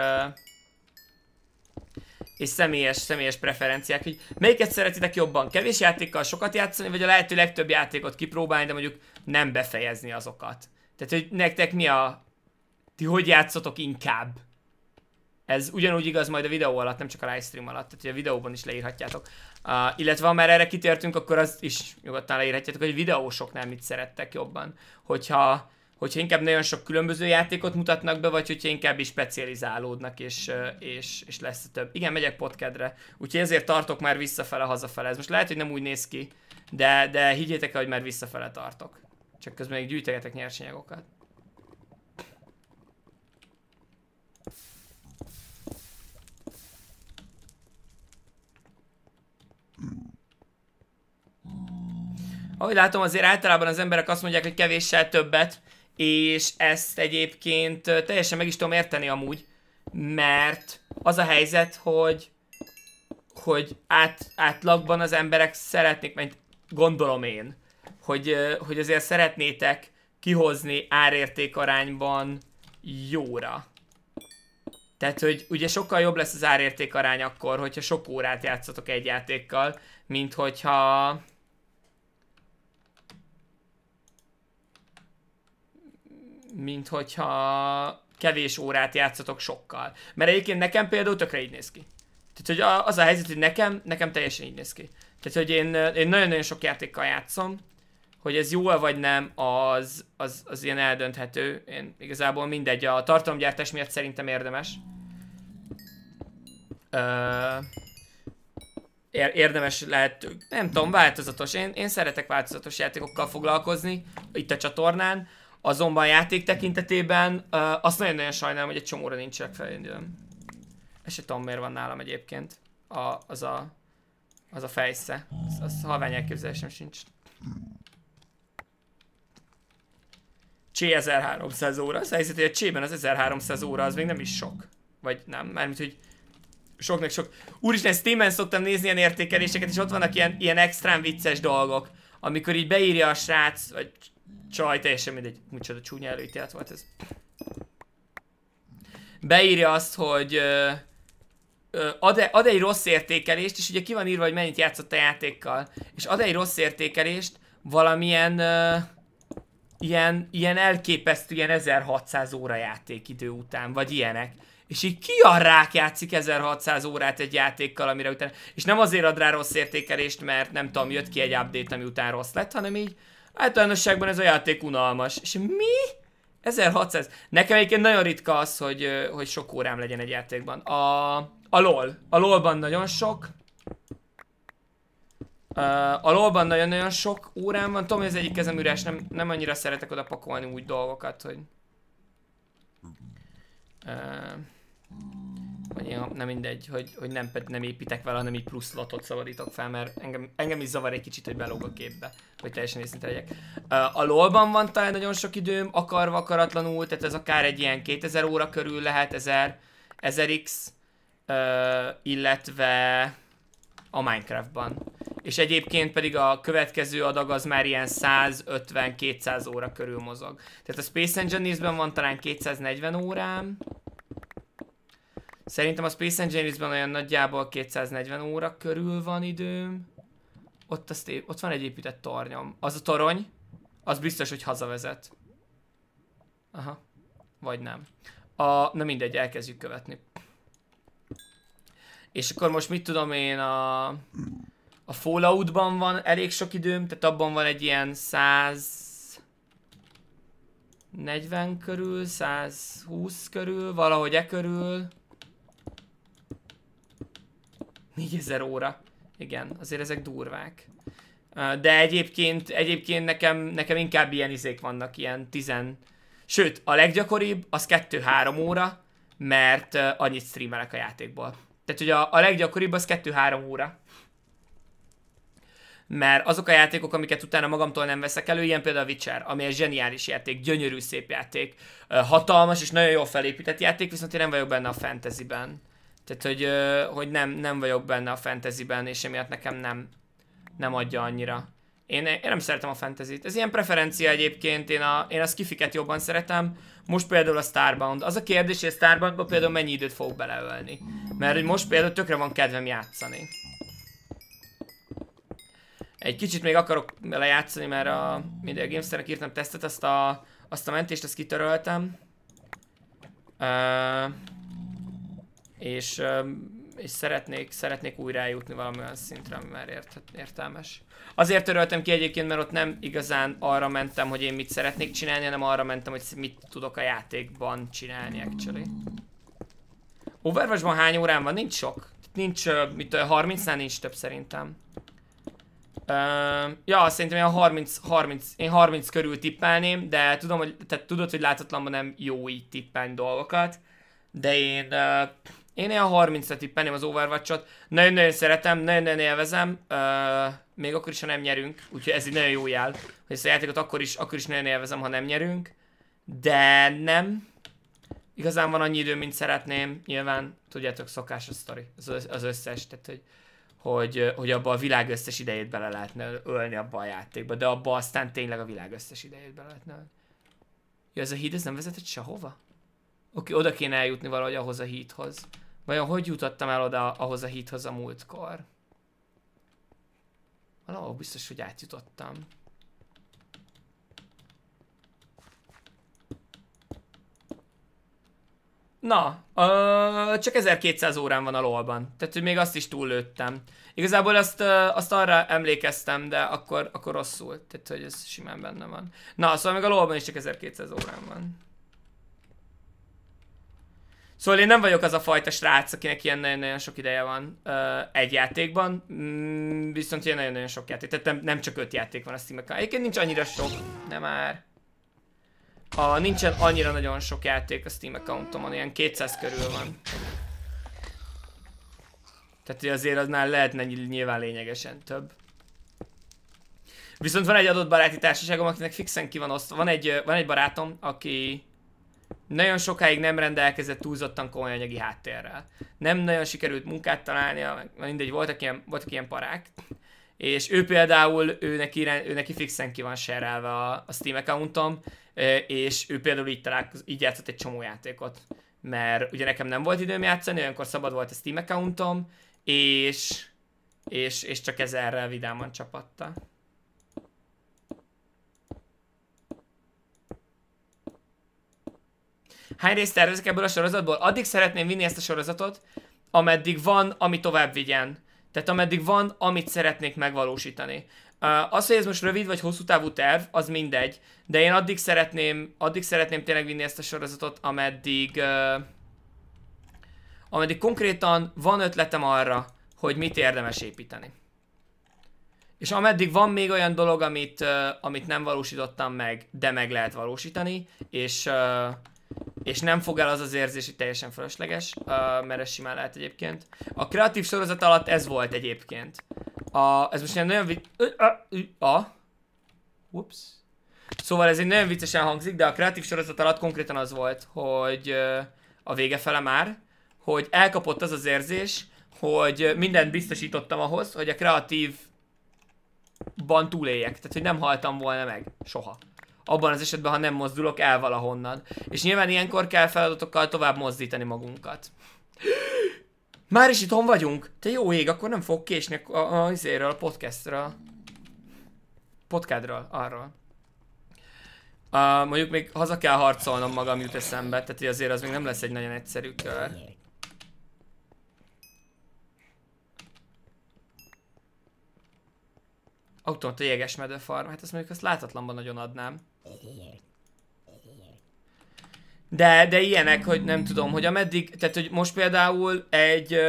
és személyes, személyes preferenciák, hogy melyiket szeretitek jobban, kevés játékkal sokat játszani, vagy a lehető legtöbb játékot kipróbálni, de mondjuk nem befejezni azokat. Tehát, hogy nektek mi a... Ti hogy játszotok inkább? Ez ugyanúgy igaz majd a videó alatt, nem csak a livestream alatt, tehát hogy a videóban is leírhatjátok. Uh, illetve ha már erre kitértünk, akkor az is nyugodtan leírhatjátok, hogy videósoknál mit szerettek jobban. Hogyha hogyha inkább nagyon sok különböző játékot mutatnak be, vagy hogyha inkább is specializálódnak, és, és, és lesz több. Igen, megyek podcastre, úgyhogy ezért tartok már visszafele, hazafele. Ez most lehet, hogy nem úgy néz ki, de, de higgyétek el, hogy már visszafele tartok. Csak közben még gyűjtegetek nyersanyagokat. Ahogy látom, azért általában az emberek azt mondják, hogy kevéssel többet, és ezt egyébként teljesen meg is tudom érteni amúgy, mert az a helyzet, hogy hogy át, átlagban az emberek szeretnék, mert gondolom én, hogy, hogy azért szeretnétek kihozni arányban jóra. Tehát, hogy ugye sokkal jobb lesz az árértékarány akkor, hogyha sok órát játszatok egy játékkal, mint hogyha mint hogyha kevés órát játszatok sokkal. Mert egyébként nekem például tökre így néz ki. Tehát, hogy az a helyzet, hogy nekem, nekem teljesen így néz ki. Tehát, hogy én, én nagyon-nagyon sok játékkal játszom, hogy ez jó vagy nem, az, az, az ilyen eldönthető. Én igazából mindegy, a tartalomgyártás miatt szerintem érdemes. Ö, érdemes lehet, nem tudom, változatos. Én, én szeretek változatos játékokkal foglalkozni itt a csatornán. Azonban játék tekintetében uh, azt nagyon-nagyon sajnálom, hogy egy csomóra nincsenek felindulom. És se tudom, miért van nálam egyébként. A, az a... Az a fejsze. Az, az halvány elképzelésem sincs. Csé 1300 óra. Az helyzet, hogy a csében az 1300 óra az még nem is sok. Vagy nem, mármint, hogy soknak sok. Úristen, Steam-en szoktam nézni ilyen értékeléseket, és ott vannak ilyen, ilyen extrán vicces dolgok. Amikor így beírja a srác, vagy Csaj, teljesen mindegy, micsoda csúnya előítélet volt ez. Beírja azt, hogy ö, ö, ad, -e, ad egy rossz értékelést, és ugye ki van írva, hogy mennyit játszott a játékkal, és ad egy rossz értékelést valamilyen ö, ilyen, ilyen elképesztő, ilyen 1600 óra játékidő után, vagy ilyenek. És így ki a rák játszik 1600 órát egy játékkal, amire utána... És nem azért ad rá rossz értékelést, mert nem tudom, jött ki egy update, ami után rossz lett, hanem így Általánosságban ez a játék unalmas. És mi? 1600. Nekem egyébként nagyon ritka az, hogy, hogy sok órám legyen egy játékban. A, a LOL. A LOL-ban nagyon sok. A LOL-ban nagyon-nagyon sok órám van. Tudom, hogy ez egyik kezem üres, nem, nem annyira szeretek oda pakolni úgy dolgokat, hogy... Uh vagy én, nem mindegy, hogy, hogy nem, nem építek vele, hanem így plusz latot szabadítok fel, mert engem, engem is zavar egy kicsit, hogy belóg a képbe, hogy teljesen észinte legyek. A lolban van talán nagyon sok időm, akarva, akaratlanul, tehát ez akár egy ilyen 2000 óra körül lehet, 1000, 1000x, illetve a Minecraftban. És egyébként pedig a következő adag az már ilyen 150-200 óra körül mozog. Tehát a Space Engineers-ben van talán 240 órám, Szerintem a Space Engineers-ben olyan nagyjából 240 óra körül van időm. Ott, azt é, ott van egy épített tornyom. Az a torony, az biztos, hogy hazavezet. Aha. Vagy nem. A, na mindegy, elkezdjük követni. És akkor most mit tudom én, a, a Falloutban van elég sok időm, tehát abban van egy ilyen 100... 40 körül, 120 körül, valahogy e körül. 4000 óra. Igen, azért ezek durvák. De egyébként, egyébként nekem, nekem inkább ilyen izék vannak, ilyen 10. Sőt, a leggyakoribb az 2-3 óra, mert annyit streamelek a játékból. Tehát, hogy a, a leggyakoribb az 2-3 óra. Mert azok a játékok, amiket utána magamtól nem veszek elő, ilyen például a Witcher, ami egy zseniális játék, gyönyörű szép játék, hatalmas és nagyon jól felépített játék, viszont én nem vagyok benne a fantasyben. Tehát, hogy, hogy nem, nem vagyok benne a fantasyben, és emiatt nekem nem, nem adja annyira. Én, én nem szeretem a fantasyt. Ez ilyen preferencia egyébként, én a, én a skifiket jobban szeretem. Most például a Starbound. Az a kérdés, hogy a Starboundba például mennyi időt fogok beleölni. Mert hogy most például tökre van kedvem játszani. Egy kicsit még akarok lejátszani, mert a, Media a írtam tesztet, azt a, azt a mentést, azt kitöröltem. Uh, és, és szeretnék, szeretnék újra eljutni valamilyen szintre, ami már ért, értelmes. Azért töröltem ki egyébként, mert ott nem igazán arra mentem, hogy én mit szeretnék csinálni, hanem arra mentem, hogy mit tudok a játékban csinálni actually. Overwatchban hány órán van? Nincs sok. Nincs, mit, 30-nál nincs több szerintem. Uh, ja, szerintem ilyen 30, 30, én 30 körül tippelném, de tudom, hogy, tehát tudod, hogy láthatatlanban nem jó így tippelni dolgokat, de én uh, én ilyen 30-ra tippelném az Overwatch-ot. Nagyon-nagyon szeretem, nagyon-nagyon élvezem. Uh, még akkor is, ha nem nyerünk. Úgyhogy ez egy nagyon jó jel. Hogy ezt a játékot akkor is, akkor is nagyon élvezem, ha nem nyerünk. De nem. Igazán van annyi idő, mint szeretném. Nyilván, tudjátok, szokás a sztori. Az, az összes, tehát hogy, hogy, hogy abba a világ összes idejét bele lehetne ölni abba a játékba. De abba aztán tényleg a világ összes idejét bele lehetne ölni. Ja, ez a híd, ez nem vezetett sehova? Oké, oda kéne eljutni valahogy ahhoz a híthoz. Vajon hogy jutottam el oda ahhoz a híthoz a múltkor? Valahol biztos, hogy átjutottam. Na, ö, csak 1200 órán van a lolban. Tehát, hogy még azt is túllőttem. Igazából azt, ö, azt arra emlékeztem, de akkor, akkor rosszul. Tehát, hogy ez simán benne van. Na, szóval még a lolban is csak 1200 órán van. Szóval én nem vagyok az a fajta srác, akinek ilyen nagyon-nagyon sok ideje van uh, egy játékban, mm, viszont ilyen nagyon-nagyon sok játék, tehát nem, nem csak öt játék van a steam -en. Egyébként nincs annyira sok, nem már. A, nincsen annyira nagyon sok játék a Steam accountomon, ilyen 200 körül van. Tehát azért aznál lehetne nyilván lényegesen több. Viszont van egy adott baráti társaságom, akinek fixen ki van osztva. Van egy, van egy barátom, aki nagyon sokáig nem rendelkezett túlzottan komoly anyagi háttérrel. Nem nagyon sikerült munkát találnia, mindegy, voltak ilyen, voltak ilyen parák. És ő például, ő neki, ő neki fixen ki van serelve a, a Steam accountom, és ő például így, találkoz, így játszott egy csomó játékot. Mert ugye nekem nem volt időm játszani, olyankor szabad volt a Steam accountom, és, és, és csak ezerrel vidáman csapatta. hány részt tervezek ebből a sorozatból? Addig szeretném vinni ezt a sorozatot, ameddig van, ami tovább vigyen. Tehát ameddig van, amit szeretnék megvalósítani. Az, hogy ez most rövid vagy hosszú távú terv, az mindegy, de én addig szeretném, addig szeretném tényleg vinni ezt a sorozatot, ameddig, uh, ameddig konkrétan van ötletem arra, hogy mit érdemes építeni. És ameddig van még olyan dolog, amit, uh, amit nem valósítottam meg, de meg lehet valósítani, és, uh, és nem fog el az az érzés, hogy teljesen felesleges, uh, mert ez simán lehet egyébként. A kreatív sorozat alatt ez volt egyébként. A, ez most ilyen nagyon vicc... A, a, Ups. Szóval ez egy nagyon viccesen hangzik, de a kreatív sorozat alatt konkrétan az volt, hogy uh, a vége fele már, hogy elkapott az az érzés, hogy mindent biztosítottam ahhoz, hogy a kreatív ban túléljek. Tehát, hogy nem haltam volna meg. Soha abban az esetben, ha nem mozdulok el valahonnan. És nyilván ilyenkor kell feladatokkal tovább mozdítani magunkat. Már is itthon vagyunk. Te jó ég, akkor nem fog késni a, a, a, izéről, a podcastről. Podcádról, arról. Uh, mondjuk még haza kell harcolnom magam jut eszembe, tehát azért az még nem lesz egy nagyon egyszerű kör. Automata jeges medvefarm, hát ezt mondjuk azt látatlanban nagyon adnám. De, de ilyenek, hogy nem tudom, hogy ameddig, tehát hogy most például egy,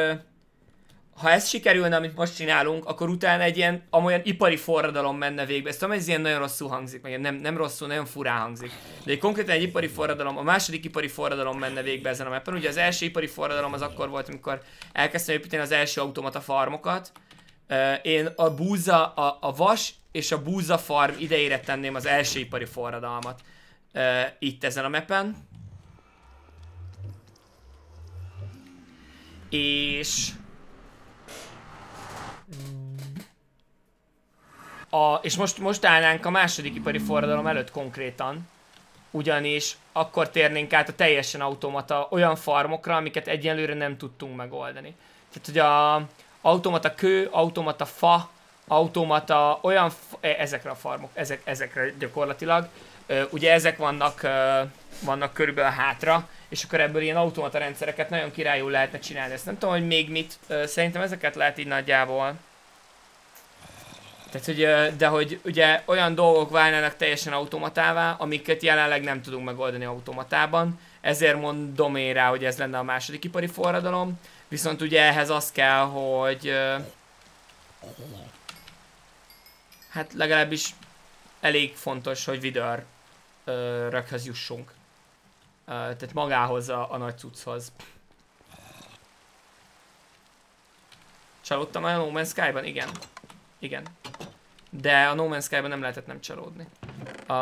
ha ez sikerülne, amit most csinálunk, akkor utána egy ilyen, amolyan ipari forradalom menne végbe. Ezt tudom, ez ilyen nagyon rosszul hangzik, meg nem, nem rosszul, nagyon furán hangzik. De egy konkrétan egy ipari forradalom, a második ipari forradalom menne végbe ezen a mappen. Ugye az első ipari forradalom az akkor volt, amikor elkezdtem építeni az első automata farmokat. Én a búza, a, a vas és a búza farm idejére tenném az első ipari forradalmat uh, itt ezen a mepen. És... A, és most, most állnánk a második ipari forradalom előtt konkrétan, ugyanis akkor térnénk át a teljesen automata olyan farmokra, amiket egyenlőre nem tudtunk megoldani. Tehát, hogy a automata kő, automata fa, automata, olyan, e, ezekre a farmok, ezek, ezekre gyakorlatilag. Ugye ezek vannak, vannak körülbelül hátra, és akkor ebből ilyen automata rendszereket nagyon királyul lehetne csinálni. Ezt nem tudom, hogy még mit, szerintem ezeket lehet így nagyjából. Tehát, hogy, de hogy ugye olyan dolgok válnának teljesen automatává, amiket jelenleg nem tudunk megoldani automatában. Ezért mondom én rá, hogy ez lenne a második ipari forradalom. Viszont ugye ehhez az kell, hogy hát legalábbis elég fontos, hogy Vidar röghöz jussunk. Ö, tehát magához a, a nagy cucchoz. Csalódtam a No Man's Sky-ban? Igen. Igen. De a No Man's Sky-ban nem lehetett nem csalódni. A...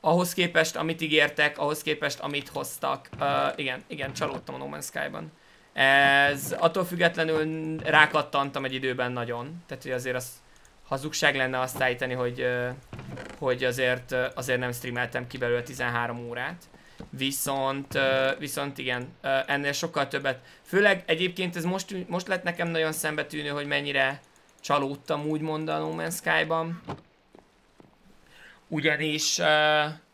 Ahhoz képest, amit ígértek, ahhoz képest, amit hoztak. Uh, igen, igen, csalódtam a No Man's Sky-ban. Ez attól függetlenül rákattantam egy időben nagyon. Tehát, hogy azért az hazugság lenne azt állítani, hogy, hogy azért, azért nem streameltem ki belőle 13 órát. Viszont, viszont igen, ennél sokkal többet. Főleg egyébként ez most, most lett nekem nagyon szembetűnő, hogy mennyire csalódtam úgy a No Man's Sky-ban. Ugyanis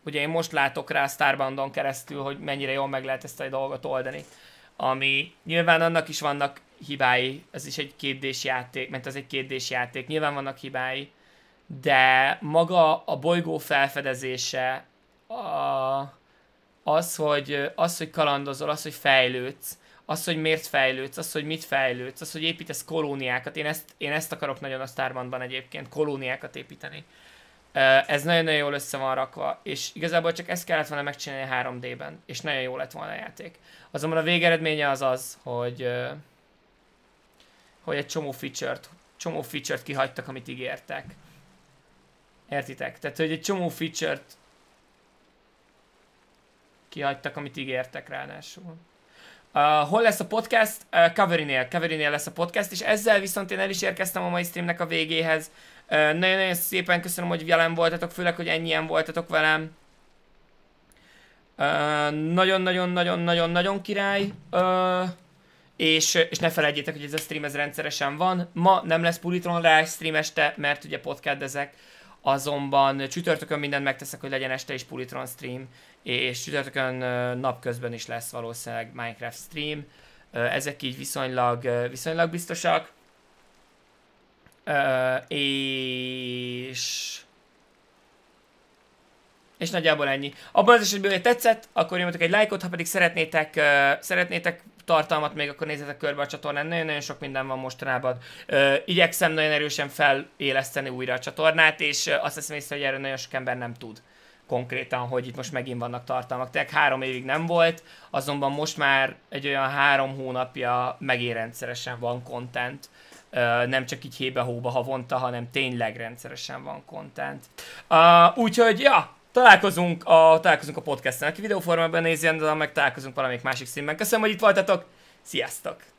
ugye én most látok rá Starbound-on keresztül, hogy mennyire jól meg lehet ezt a dolgot oldani ami nyilván annak is vannak hibái, ez is egy kérdés játék, mert az egy kérdés játék, nyilván vannak hibái, de maga a bolygó felfedezése, a, az, hogy, az, hogy kalandozol, az, hogy fejlődsz, az, hogy miért fejlődsz, az, hogy mit fejlődsz, az, hogy építesz kolóniákat. Én ezt, én ezt akarok nagyon a Starbanban egyébként, kolóniákat építeni. Ez nagyon-nagyon jól össze van rakva, és igazából csak ezt kellett volna megcsinálni 3D-ben, és nagyon jó lett volna a játék. Azonban a végeredménye az az, hogy, hogy egy csomó feature-t, csomó feature-t kihagytak, amit ígértek. Értitek? Tehát, hogy egy csomó feature-t kihagytak, amit ígértek ráadásul. Uh, hol lesz a podcast? Uh, coverinél Coverinél lesz a podcast, és ezzel viszont én el is érkeztem a mai streamnek a végéhez. Nagyon-nagyon szépen köszönöm, hogy velem voltatok, főleg, hogy ennyien voltatok velem. Nagyon-nagyon-nagyon-nagyon-nagyon uh, király. Uh, és, és ne felejtjétek, hogy ez a stream ez rendszeresen van. Ma nem lesz Pulitron Live stream este, mert ugye podcast ezek. Azonban csütörtökön mindent megteszek, hogy legyen este is Pulitron stream, és csütörtökön uh, napközben is lesz valószínűleg Minecraft stream. Ezek így viszonylag, viszonylag biztosak. Uh, és... És nagyjából ennyi. Abban az esetben, hogy tetszett, akkor nyomjatok egy lájkot, ha pedig szeretnétek, uh, szeretnétek tartalmat még, akkor nézzetek körbe a csatornán. Nagyon-nagyon sok minden van most Uh, igyekszem nagyon erősen feléleszteni újra a csatornát, és uh, azt hiszem észre, hogy erről nagyon sok ember nem tud konkrétan, hogy itt most megint vannak tartalmak. Tehát három évig nem volt, azonban most már egy olyan három hónapja megint rendszeresen van content nem csak így hébe-hóba havonta, hanem tényleg rendszeresen van content. Uh, úgyhogy, ja, találkozunk a, találkozunk a podcasten, aki videóformában nézi, de meg találkozunk valamelyik másik színben. Köszönöm, hogy itt voltatok, sziasztok!